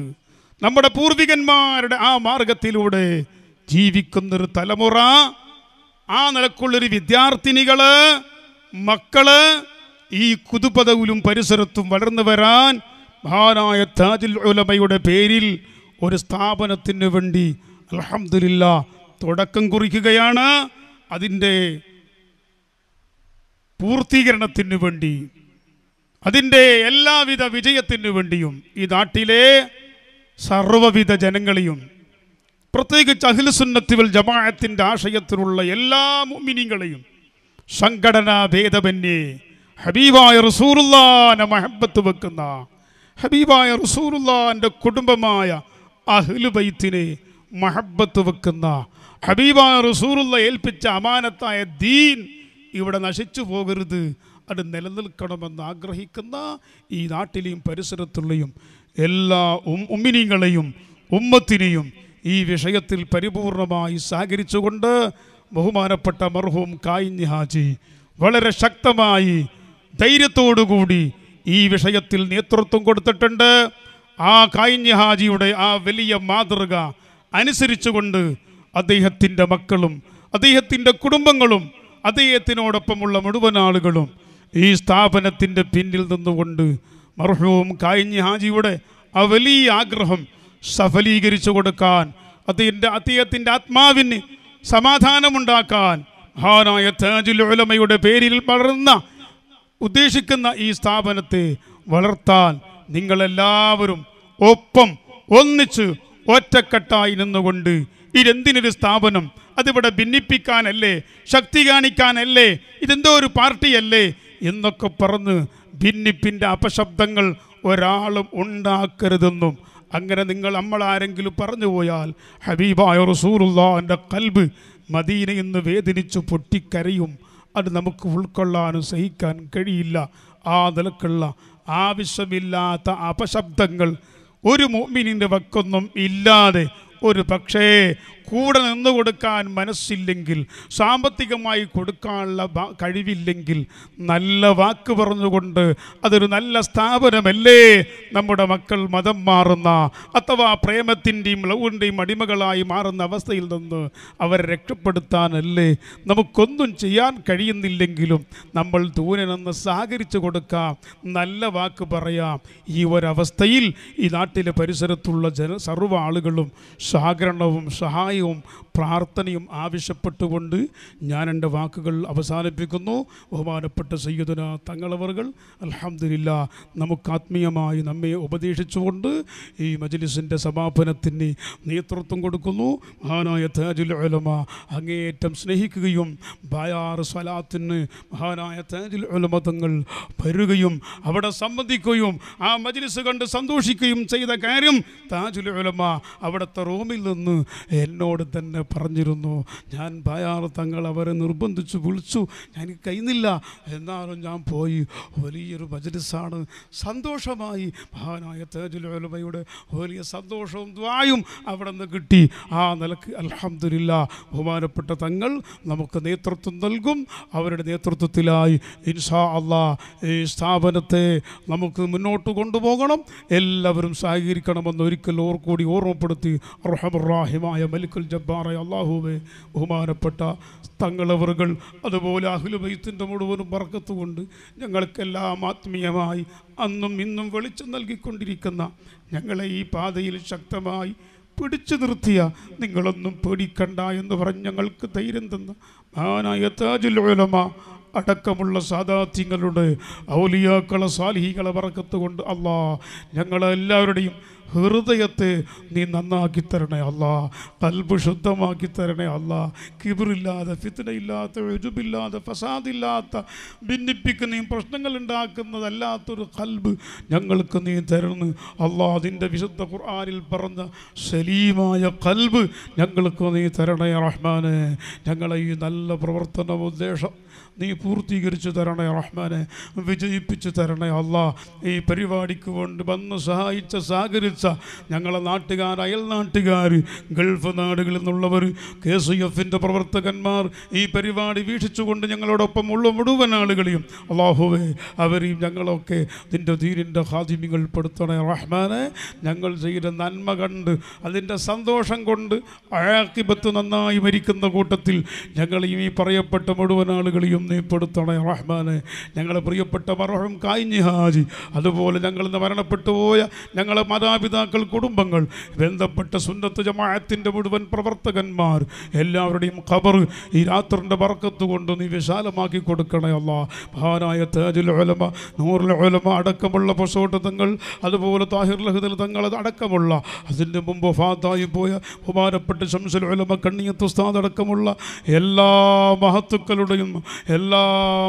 നമ്മുടെ പൂർവികന്മാരുടെ ആ മാർഗത്തിലൂടെ ജീവിക്കുന്നൊരു തലമുറ ആ നിലക്കുള്ളൊരു വിദ്യാർത്ഥിനികള് മക്കള് ഈ കുതുപദവിലും പരിസരത്തും വളർന്നു വരാൻ മഹാനായ താജുൽ ഉലമയുടെ പേരിൽ ഒരു സ്ഥാപനത്തിന് വേണ്ടി അലഹമില്ല തുടക്കം കുറിക്കുകയാണ് അതിൻ്റെ പൂർത്തീകരണത്തിന് വേണ്ടി അതിൻ്റെ എല്ലാവിധ വിജയത്തിനു വേണ്ടിയും ഈ നാട്ടിലെ സർവവിധ ജനങ്ങളെയും പ്രത്യേകിച്ച് അഖിലുസുന്നത്തിവൽ ജമാഅത്തിൻ്റെ ആശയത്തിലുള്ള എല്ലാ മുമിനിങ്ങളെയും സംഘടനാ ഭേദമന്യേ ഹബീബായ റസൂറുല്ലാനെ മഹബത്ത് വെക്കുന്ന ഹബീബായ റസൂറുല്ലാൻ്റെ കുടുംബമായ അഹ്ലുബൈത്തിനെ മഹബത്ത് വെക്കുന്ന ഹബീബായ റസൂറുള്ള ഏൽപ്പിച്ച അമാനത്തായ ദീൻ ഇവിടെ നശിച്ചു പോകരുത് അത് നിലനിൽക്കണമെന്ന് ആഗ്രഹിക്കുന്ന ഈ നാട്ടിലെയും പരിസരത്തുള്ളയും എല്ലാ ഉമ്മിനിങ്ങളെയും ഉമ്മത്തിനെയും ഈ വിഷയത്തിൽ പരിപൂർണമായി സഹകരിച്ചുകൊണ്ട് ബഹുമാനപ്പെട്ട മർഹൂം കായിഞ്ഞി ഹാജി വളരെ ശക്തമായി ധൈര്യത്തോടുകൂടി ഈ വിഷയത്തിൽ നേതൃത്വം കൊടുത്തിട്ടുണ്ട് ആ കായിഞ്ഞി ഹാജിയുടെ ആ വലിയ മാതൃക അനുസരിച്ചുകൊണ്ട് അദ്ദേഹത്തിൻ്റെ മക്കളും അദ്ദേഹത്തിൻ്റെ കുടുംബങ്ങളും അദ്ദേഹത്തിനോടൊപ്പമുള്ള മുഴുവൻ ആളുകളും ഈ സ്ഥാപനത്തിൻ്റെ പിന്നിൽ നിന്നുകൊണ്ട് മർഹൂം കായിഞ്ഞ് ഹാജിയുടെ ആ വലിയ ആഗ്രഹം സഫലീകരിച്ചു കൊടുക്കാൻ അതിൻ്റെ അദ്ദേഹത്തിൻ്റെ ആത്മാവിന് സമാധാനമുണ്ടാക്കാൻ മഹാനായ താജുൽ ഉലമയുടെ പേരിൽ വളർന്ന ഉദ്ദേശിക്കുന്ന ഈ സ്ഥാപനത്തെ വളർത്താൻ നിങ്ങളെല്ലാവരും ഒപ്പം ഒന്നിച്ച് ഒറ്റക്കെട്ടായി നിന്നുകൊണ്ട് ഇതെന്തിനൊരു സ്ഥാപനം അതിവിടെ ഭിന്നിപ്പിക്കാനല്ലേ ശക്തി കാണിക്കാനല്ലേ ഇതെന്തോ ഒരു പാർട്ടിയല്ലേ എന്നൊക്കെ പറഞ്ഞ് ഭിന്നിപ്പിൻ്റെ അപശബ്ദങ്ങൾ ഒരാളും ഉണ്ടാക്കരുതെന്നും അങ്ങനെ നിങ്ങൾ നമ്മൾ ആരെങ്കിലും പറഞ്ഞു പോയാൽ ഹബീബായ റസൂറുള്ള എൻ്റെ കൽബ് മദീനെ എന്ന് വേദനിച്ച് പൊട്ടിക്കരയും അത് നമുക്ക് ഉൾക്കൊള്ളാനും സഹിക്കാൻ കഴിയില്ല ആ നിലക്കുള്ള ആവശ്യമില്ലാത്ത അപശബ്ദങ്ങൾ ഒരു മോമിനിൻ്റെ വക്കൊന്നും ഇല്ലാതെ ഒരു പക്ഷേ കൂടെ നിന്നു കൊടുക്കാൻ മനസ്സില്ലെങ്കിൽ സാമ്പത്തികമായി കൊടുക്കാനുള്ള കഴിവില്ലെങ്കിൽ നല്ല വാക്ക് പറഞ്ഞുകൊണ്ട് അതൊരു നല്ല സ്ഥാപനമല്ലേ നമ്മുടെ മക്കൾ മതം മാറുന്ന അഥവാ പ്രേമത്തിൻ്റെയും ലവിൻ്റെയും അടിമകളായി മാറുന്ന അവസ്ഥയിൽ നിന്ന് അവരെ രക്ഷപ്പെടുത്താനല്ലേ നമുക്കൊന്നും ചെയ്യാൻ കഴിയുന്നില്ലെങ്കിലും നമ്മൾ ദൂരെ നിന്ന് സഹകരിച്ചു കൊടുക്കാം നല്ല വാക്ക് പറയാം ഈ ഒരവസ്ഥയിൽ ഈ നാട്ടിലെ പരിസരത്തുള്ള ജന സർവ്വ ആളുകളും സഹകരണവും സഹായവും പ്രാർത്ഥനയും ആവശ്യപ്പെട്ടുകൊണ്ട് ഞാൻ എൻ്റെ വാക്കുകൾ അവസാനിപ്പിക്കുന്നു ബഹുമാനപ്പെട്ട സയ്യദന തങ്ങളവറുകൾ അലഹമില്ല നമുക്ക് ആത്മീയമായി നമ്മെ ഉപദേശിച്ചുകൊണ്ട് ഈ മജ്ലിസിൻ്റെ സമാപനത്തിന് നേതൃത്വം കൊടുക്കുന്നു മഹാനായ താജുൽ ഉലമ അങ്ങേയറ്റം സ്നേഹിക്കുകയും ബയാർ സ്വലാത്തിന് മഹാനായ താജുൽ ഉലമ തങ്ങൾ വരുകയും അവിടെ സംബന്ധിക്കുകയും ആ മജ്ലിസ് കണ്ട് സന്തോഷിക്കുകയും ചെയ്ത കാര്യം താജുൽ ഉലമ അവിടുത്തെ റൂമിൽ നിന്ന് എന്നോട് തന്നെ എന്നെ പറഞ്ഞിരുന്നു ഞാൻ ബയാർ തങ്ങൾ അവരെ നിർബന്ധിച്ചു വിളിച്ചു ഞാൻ കഴിയുന്നില്ല എന്നാലും ഞാൻ പോയി വലിയൊരു ബജറ്റിസാണ് സന്തോഷമായി മഹാനായ തേജുലോലമയുടെ വലിയ സന്തോഷവും ദ്വായും അവിടെ നിന്ന് കിട്ടി ആ നിലക്ക് അലഹമില്ല ബഹുമാനപ്പെട്ട തങ്ങൾ നമുക്ക് നേതൃത്വം നൽകും അവരുടെ നേതൃത്വത്തിലായി ഇൻഷാ അള്ളാ ഈ സ്ഥാപനത്തെ നമുക്ക് മുന്നോട്ട് കൊണ്ടുപോകണം എല്ലാവരും സഹകരിക്കണമെന്ന് ഒരിക്കൽ ഓർക്കൂടി ഓർമ്മപ്പെടുത്തി റഹമറാഹിമായ മലിക്കുൽ ജബ്ബാർ റഹ്മാനായ അള്ളാഹുബെ ബഹുമാനപ്പെട്ട തങ്ങളവറുകൾ അതുപോലെ അഹ്ലുബൈത്തിൻ്റെ മുഴുവനും പറക്കത്തുകൊണ്ട് ഞങ്ങൾക്കെല്ലാം ആത്മീയമായി അന്നും ഇന്നും വെളിച്ചം നൽകിക്കൊണ്ടിരിക്കുന്ന ഞങ്ങളെ ഈ പാതയിൽ ശക്തമായി പിടിച്ചു നിർത്തിയ നിങ്ങളൊന്നും പേടിക്കണ്ട എന്ന് പറഞ്ഞ് ഞങ്ങൾക്ക് ധൈര്യം തന്ന മഹാനായ താജുലോലമ അടക്കമുള്ള സാദാത്യങ്ങളുടെ ഔലിയാക്കളെ സാലിഹികളെ പറക്കത്തുകൊണ്ട് അള്ളാ ഞങ്ങളെല്ലാവരുടെയും ഹൃദയത്തെ നീ നന്നാക്കി തരണേ അല്ല കൽബ് ശുദ്ധമാക്കി തരണേ അല്ല കിബിറില്ലാതെ ഫിത്തിനയില്ലാത്ത എജുബില്ലാതെ ഫസാദില്ലാത്ത നീ പ്രശ്നങ്ങൾ ഉണ്ടാക്കുന്നതല്ലാത്തൊരു കൽബ് ഞങ്ങൾക്ക് നീ തരുന്നു അള്ളാ അതിൻ്റെ വിശുദ്ധ ഖുർആാനിൽ പറഞ്ഞ സലീമായ കൽബ് ഞങ്ങൾക്ക് നീ തരണേ റഹ്മാനെ ഞങ്ങളെ ഈ നല്ല പ്രവർത്തന ഉദ്ദേശം നീ പൂർത്തീകരിച്ചു തരണേ റഹ്മാനെ വിജയിപ്പിച്ചു തരണേ അള്ളാ ഈ പരിപാടിക്ക് കൊണ്ട് വന്ന് സഹായിച്ച സഹകരിച്ച ഞങ്ങളെ നാട്ടുകാർ അയൽനാട്ടുകാർ ഗൾഫ് നാടുകളിൽ നിന്നുള്ളവർ കെ സി എഫിൻ്റെ പ്രവർത്തകന്മാർ ഈ പരിപാടി വീക്ഷിച്ചുകൊണ്ട് ഞങ്ങളോടൊപ്പം ഉള്ള മുഴുവൻ ആളുകളെയും അള്ളാഹുവേ അവരെയും ഞങ്ങളൊക്കെ നിൻ്റെ ധീരിൻ്റെ ഹാദിമികൾ പെടുത്തണേ റഹ്മാനെ ഞങ്ങൾ ചെയ്ത നന്മ കണ്ട് അതിൻ്റെ സന്തോഷം കൊണ്ട് അഴാക്കിബത്ത് നന്നായി മരിക്കുന്ന കൂട്ടത്തിൽ ഞങ്ങളെയും ഈ പറയപ്പെട്ട മുഴുവൻ ആളുകളെയും ഹാജിയും നീ പെടുത്തണേ റഹ്മാനെ ഞങ്ങളെ പ്രിയപ്പെട്ട മറുഹം കായിഞ്ഞി ഹാജി അതുപോലെ ഞങ്ങൾ ഇന്ന് മരണപ്പെട്ടു പോയ ഞങ്ങളെ മാതാപിതാക്കൾ കുടുംബങ്ങൾ ബന്ധപ്പെട്ട സുന്ദത്ത് ജമാഅത്തിൻ്റെ മുഴുവൻ പ്രവർത്തകന്മാർ എല്ലാവരുടെയും ഖബർ ഈ രാത്രിൻ്റെ വറക്കത്ത് കൊണ്ട് നീ വിശാലമാക്കി കൊടുക്കണേ അല്ല മഹാനായ തേജിൽ ഒലമ നൂറിൽ ഒലമ അടക്കമുള്ള പശോട്ട് തങ്ങൾ അതുപോലെ താഹിർ ലഹദിൽ തങ്ങൾ അടക്കമുള്ള അതിൻ്റെ മുമ്പ് ഫാത്തായി പോയ ഉപാരപ്പെട്ട് ശംസൽ ഒലമ കണ്ണിയത്തുസ്താദ് ഉസ്താദ് അടക്കമുള്ള എല്ലാ മഹത്തുക്കളുടെയും എല്ലാ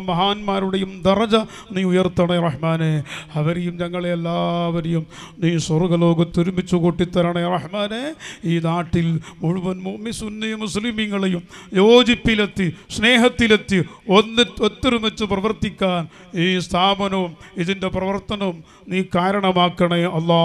മഹാന്മാരുടെയും ദറജ നീ ഉയർത്തണേ റഹ്മാനെ അവരെയും ഞങ്ങളെ എല്ലാവരെയും നീ സ്വർഗലോകത്ത് ഒരുമിച്ച് കൂട്ടിത്തരണേ റഹ്മാനെ ഈ നാട്ടിൽ മുഴുവൻ മുമ്മി മുസ്ലിമീങ്ങളെയും യോജിപ്പിലെത്തി സ്നേഹത്തിലെത്തി ഒന്ന് ഒത്തൊരുമിച്ച് പ്രവർത്തിക്കാൻ ഈ സ്ഥാപനവും ഇതിൻ്റെ പ്രവർത്തനവും നീ കാരണമാക്കണേ അള്ളാ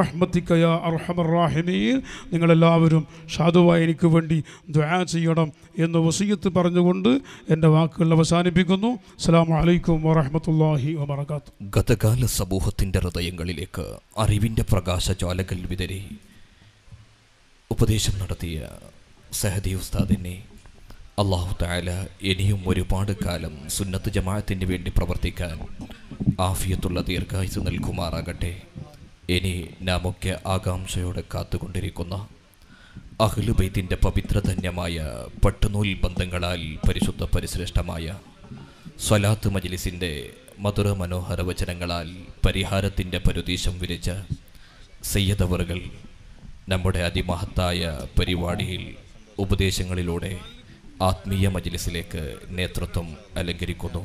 റഹ്മത്തിക്കയ അർഹമർ റാഹിമീൻ നിങ്ങളെല്ലാവരും സാധുവായി എനിക്ക് വേണ്ടി ദ്വാ ചെയ്യണം എന്ന് വസീയത്ത് പറഞ്ഞുകൊണ്ട് എൻ്റെ വാക്കുകൾ അവസാനിപ്പിക്കുന്നു അസ്സാം വലൈക്കും വറഹമത്തല്ലാഹി വബർക്കാത്തു ഗതകാല സമൂഹത്തിൻ്റെ ഹൃദയങ്ങളിലേക്ക് അറിവിൻ്റെ പ്രകാശജ്വാലകൾ വിതരി ഉപദേശം നടത്തിയ സഹദി ഉസ്താദിനെ അള്ളാഹു താല ഇനിയും ഒരുപാട് കാലം സുന്നത്ത് ജമാഅത്തിന് വേണ്ടി പ്രവർത്തിക്കാൻ ആഫിയത്തുള്ള ദീർഘായുസ് നൽകുമാറാകട്ടെ ഇനി നാമൊക്കെ ആകാംക്ഷയോടെ കാത്തുകൊണ്ടിരിക്കുന്ന അഖിലുബൈത്തിൻ്റെ പവിത്രധന്യമായ പട്ടുനൂൽ ബന്ധങ്ങളാൽ പരിശുദ്ധ പരിശ്രേഷ്ഠമായ സ്വലാത്ത് മജ്ലിസിൻ്റെ മധുര മനോഹര വചനങ്ങളാൽ പരിഹാരത്തിൻ്റെ പരുദീശം വിരിച്ച സയ്യദവറുകൾ നമ്മുടെ അതിമഹത്തായ പരിപാടിയിൽ ഉപദേശങ്ങളിലൂടെ ആത്മീയ മജ്ലിസിലേക്ക് നേതൃത്വം അലങ്കരിക്കുന്നു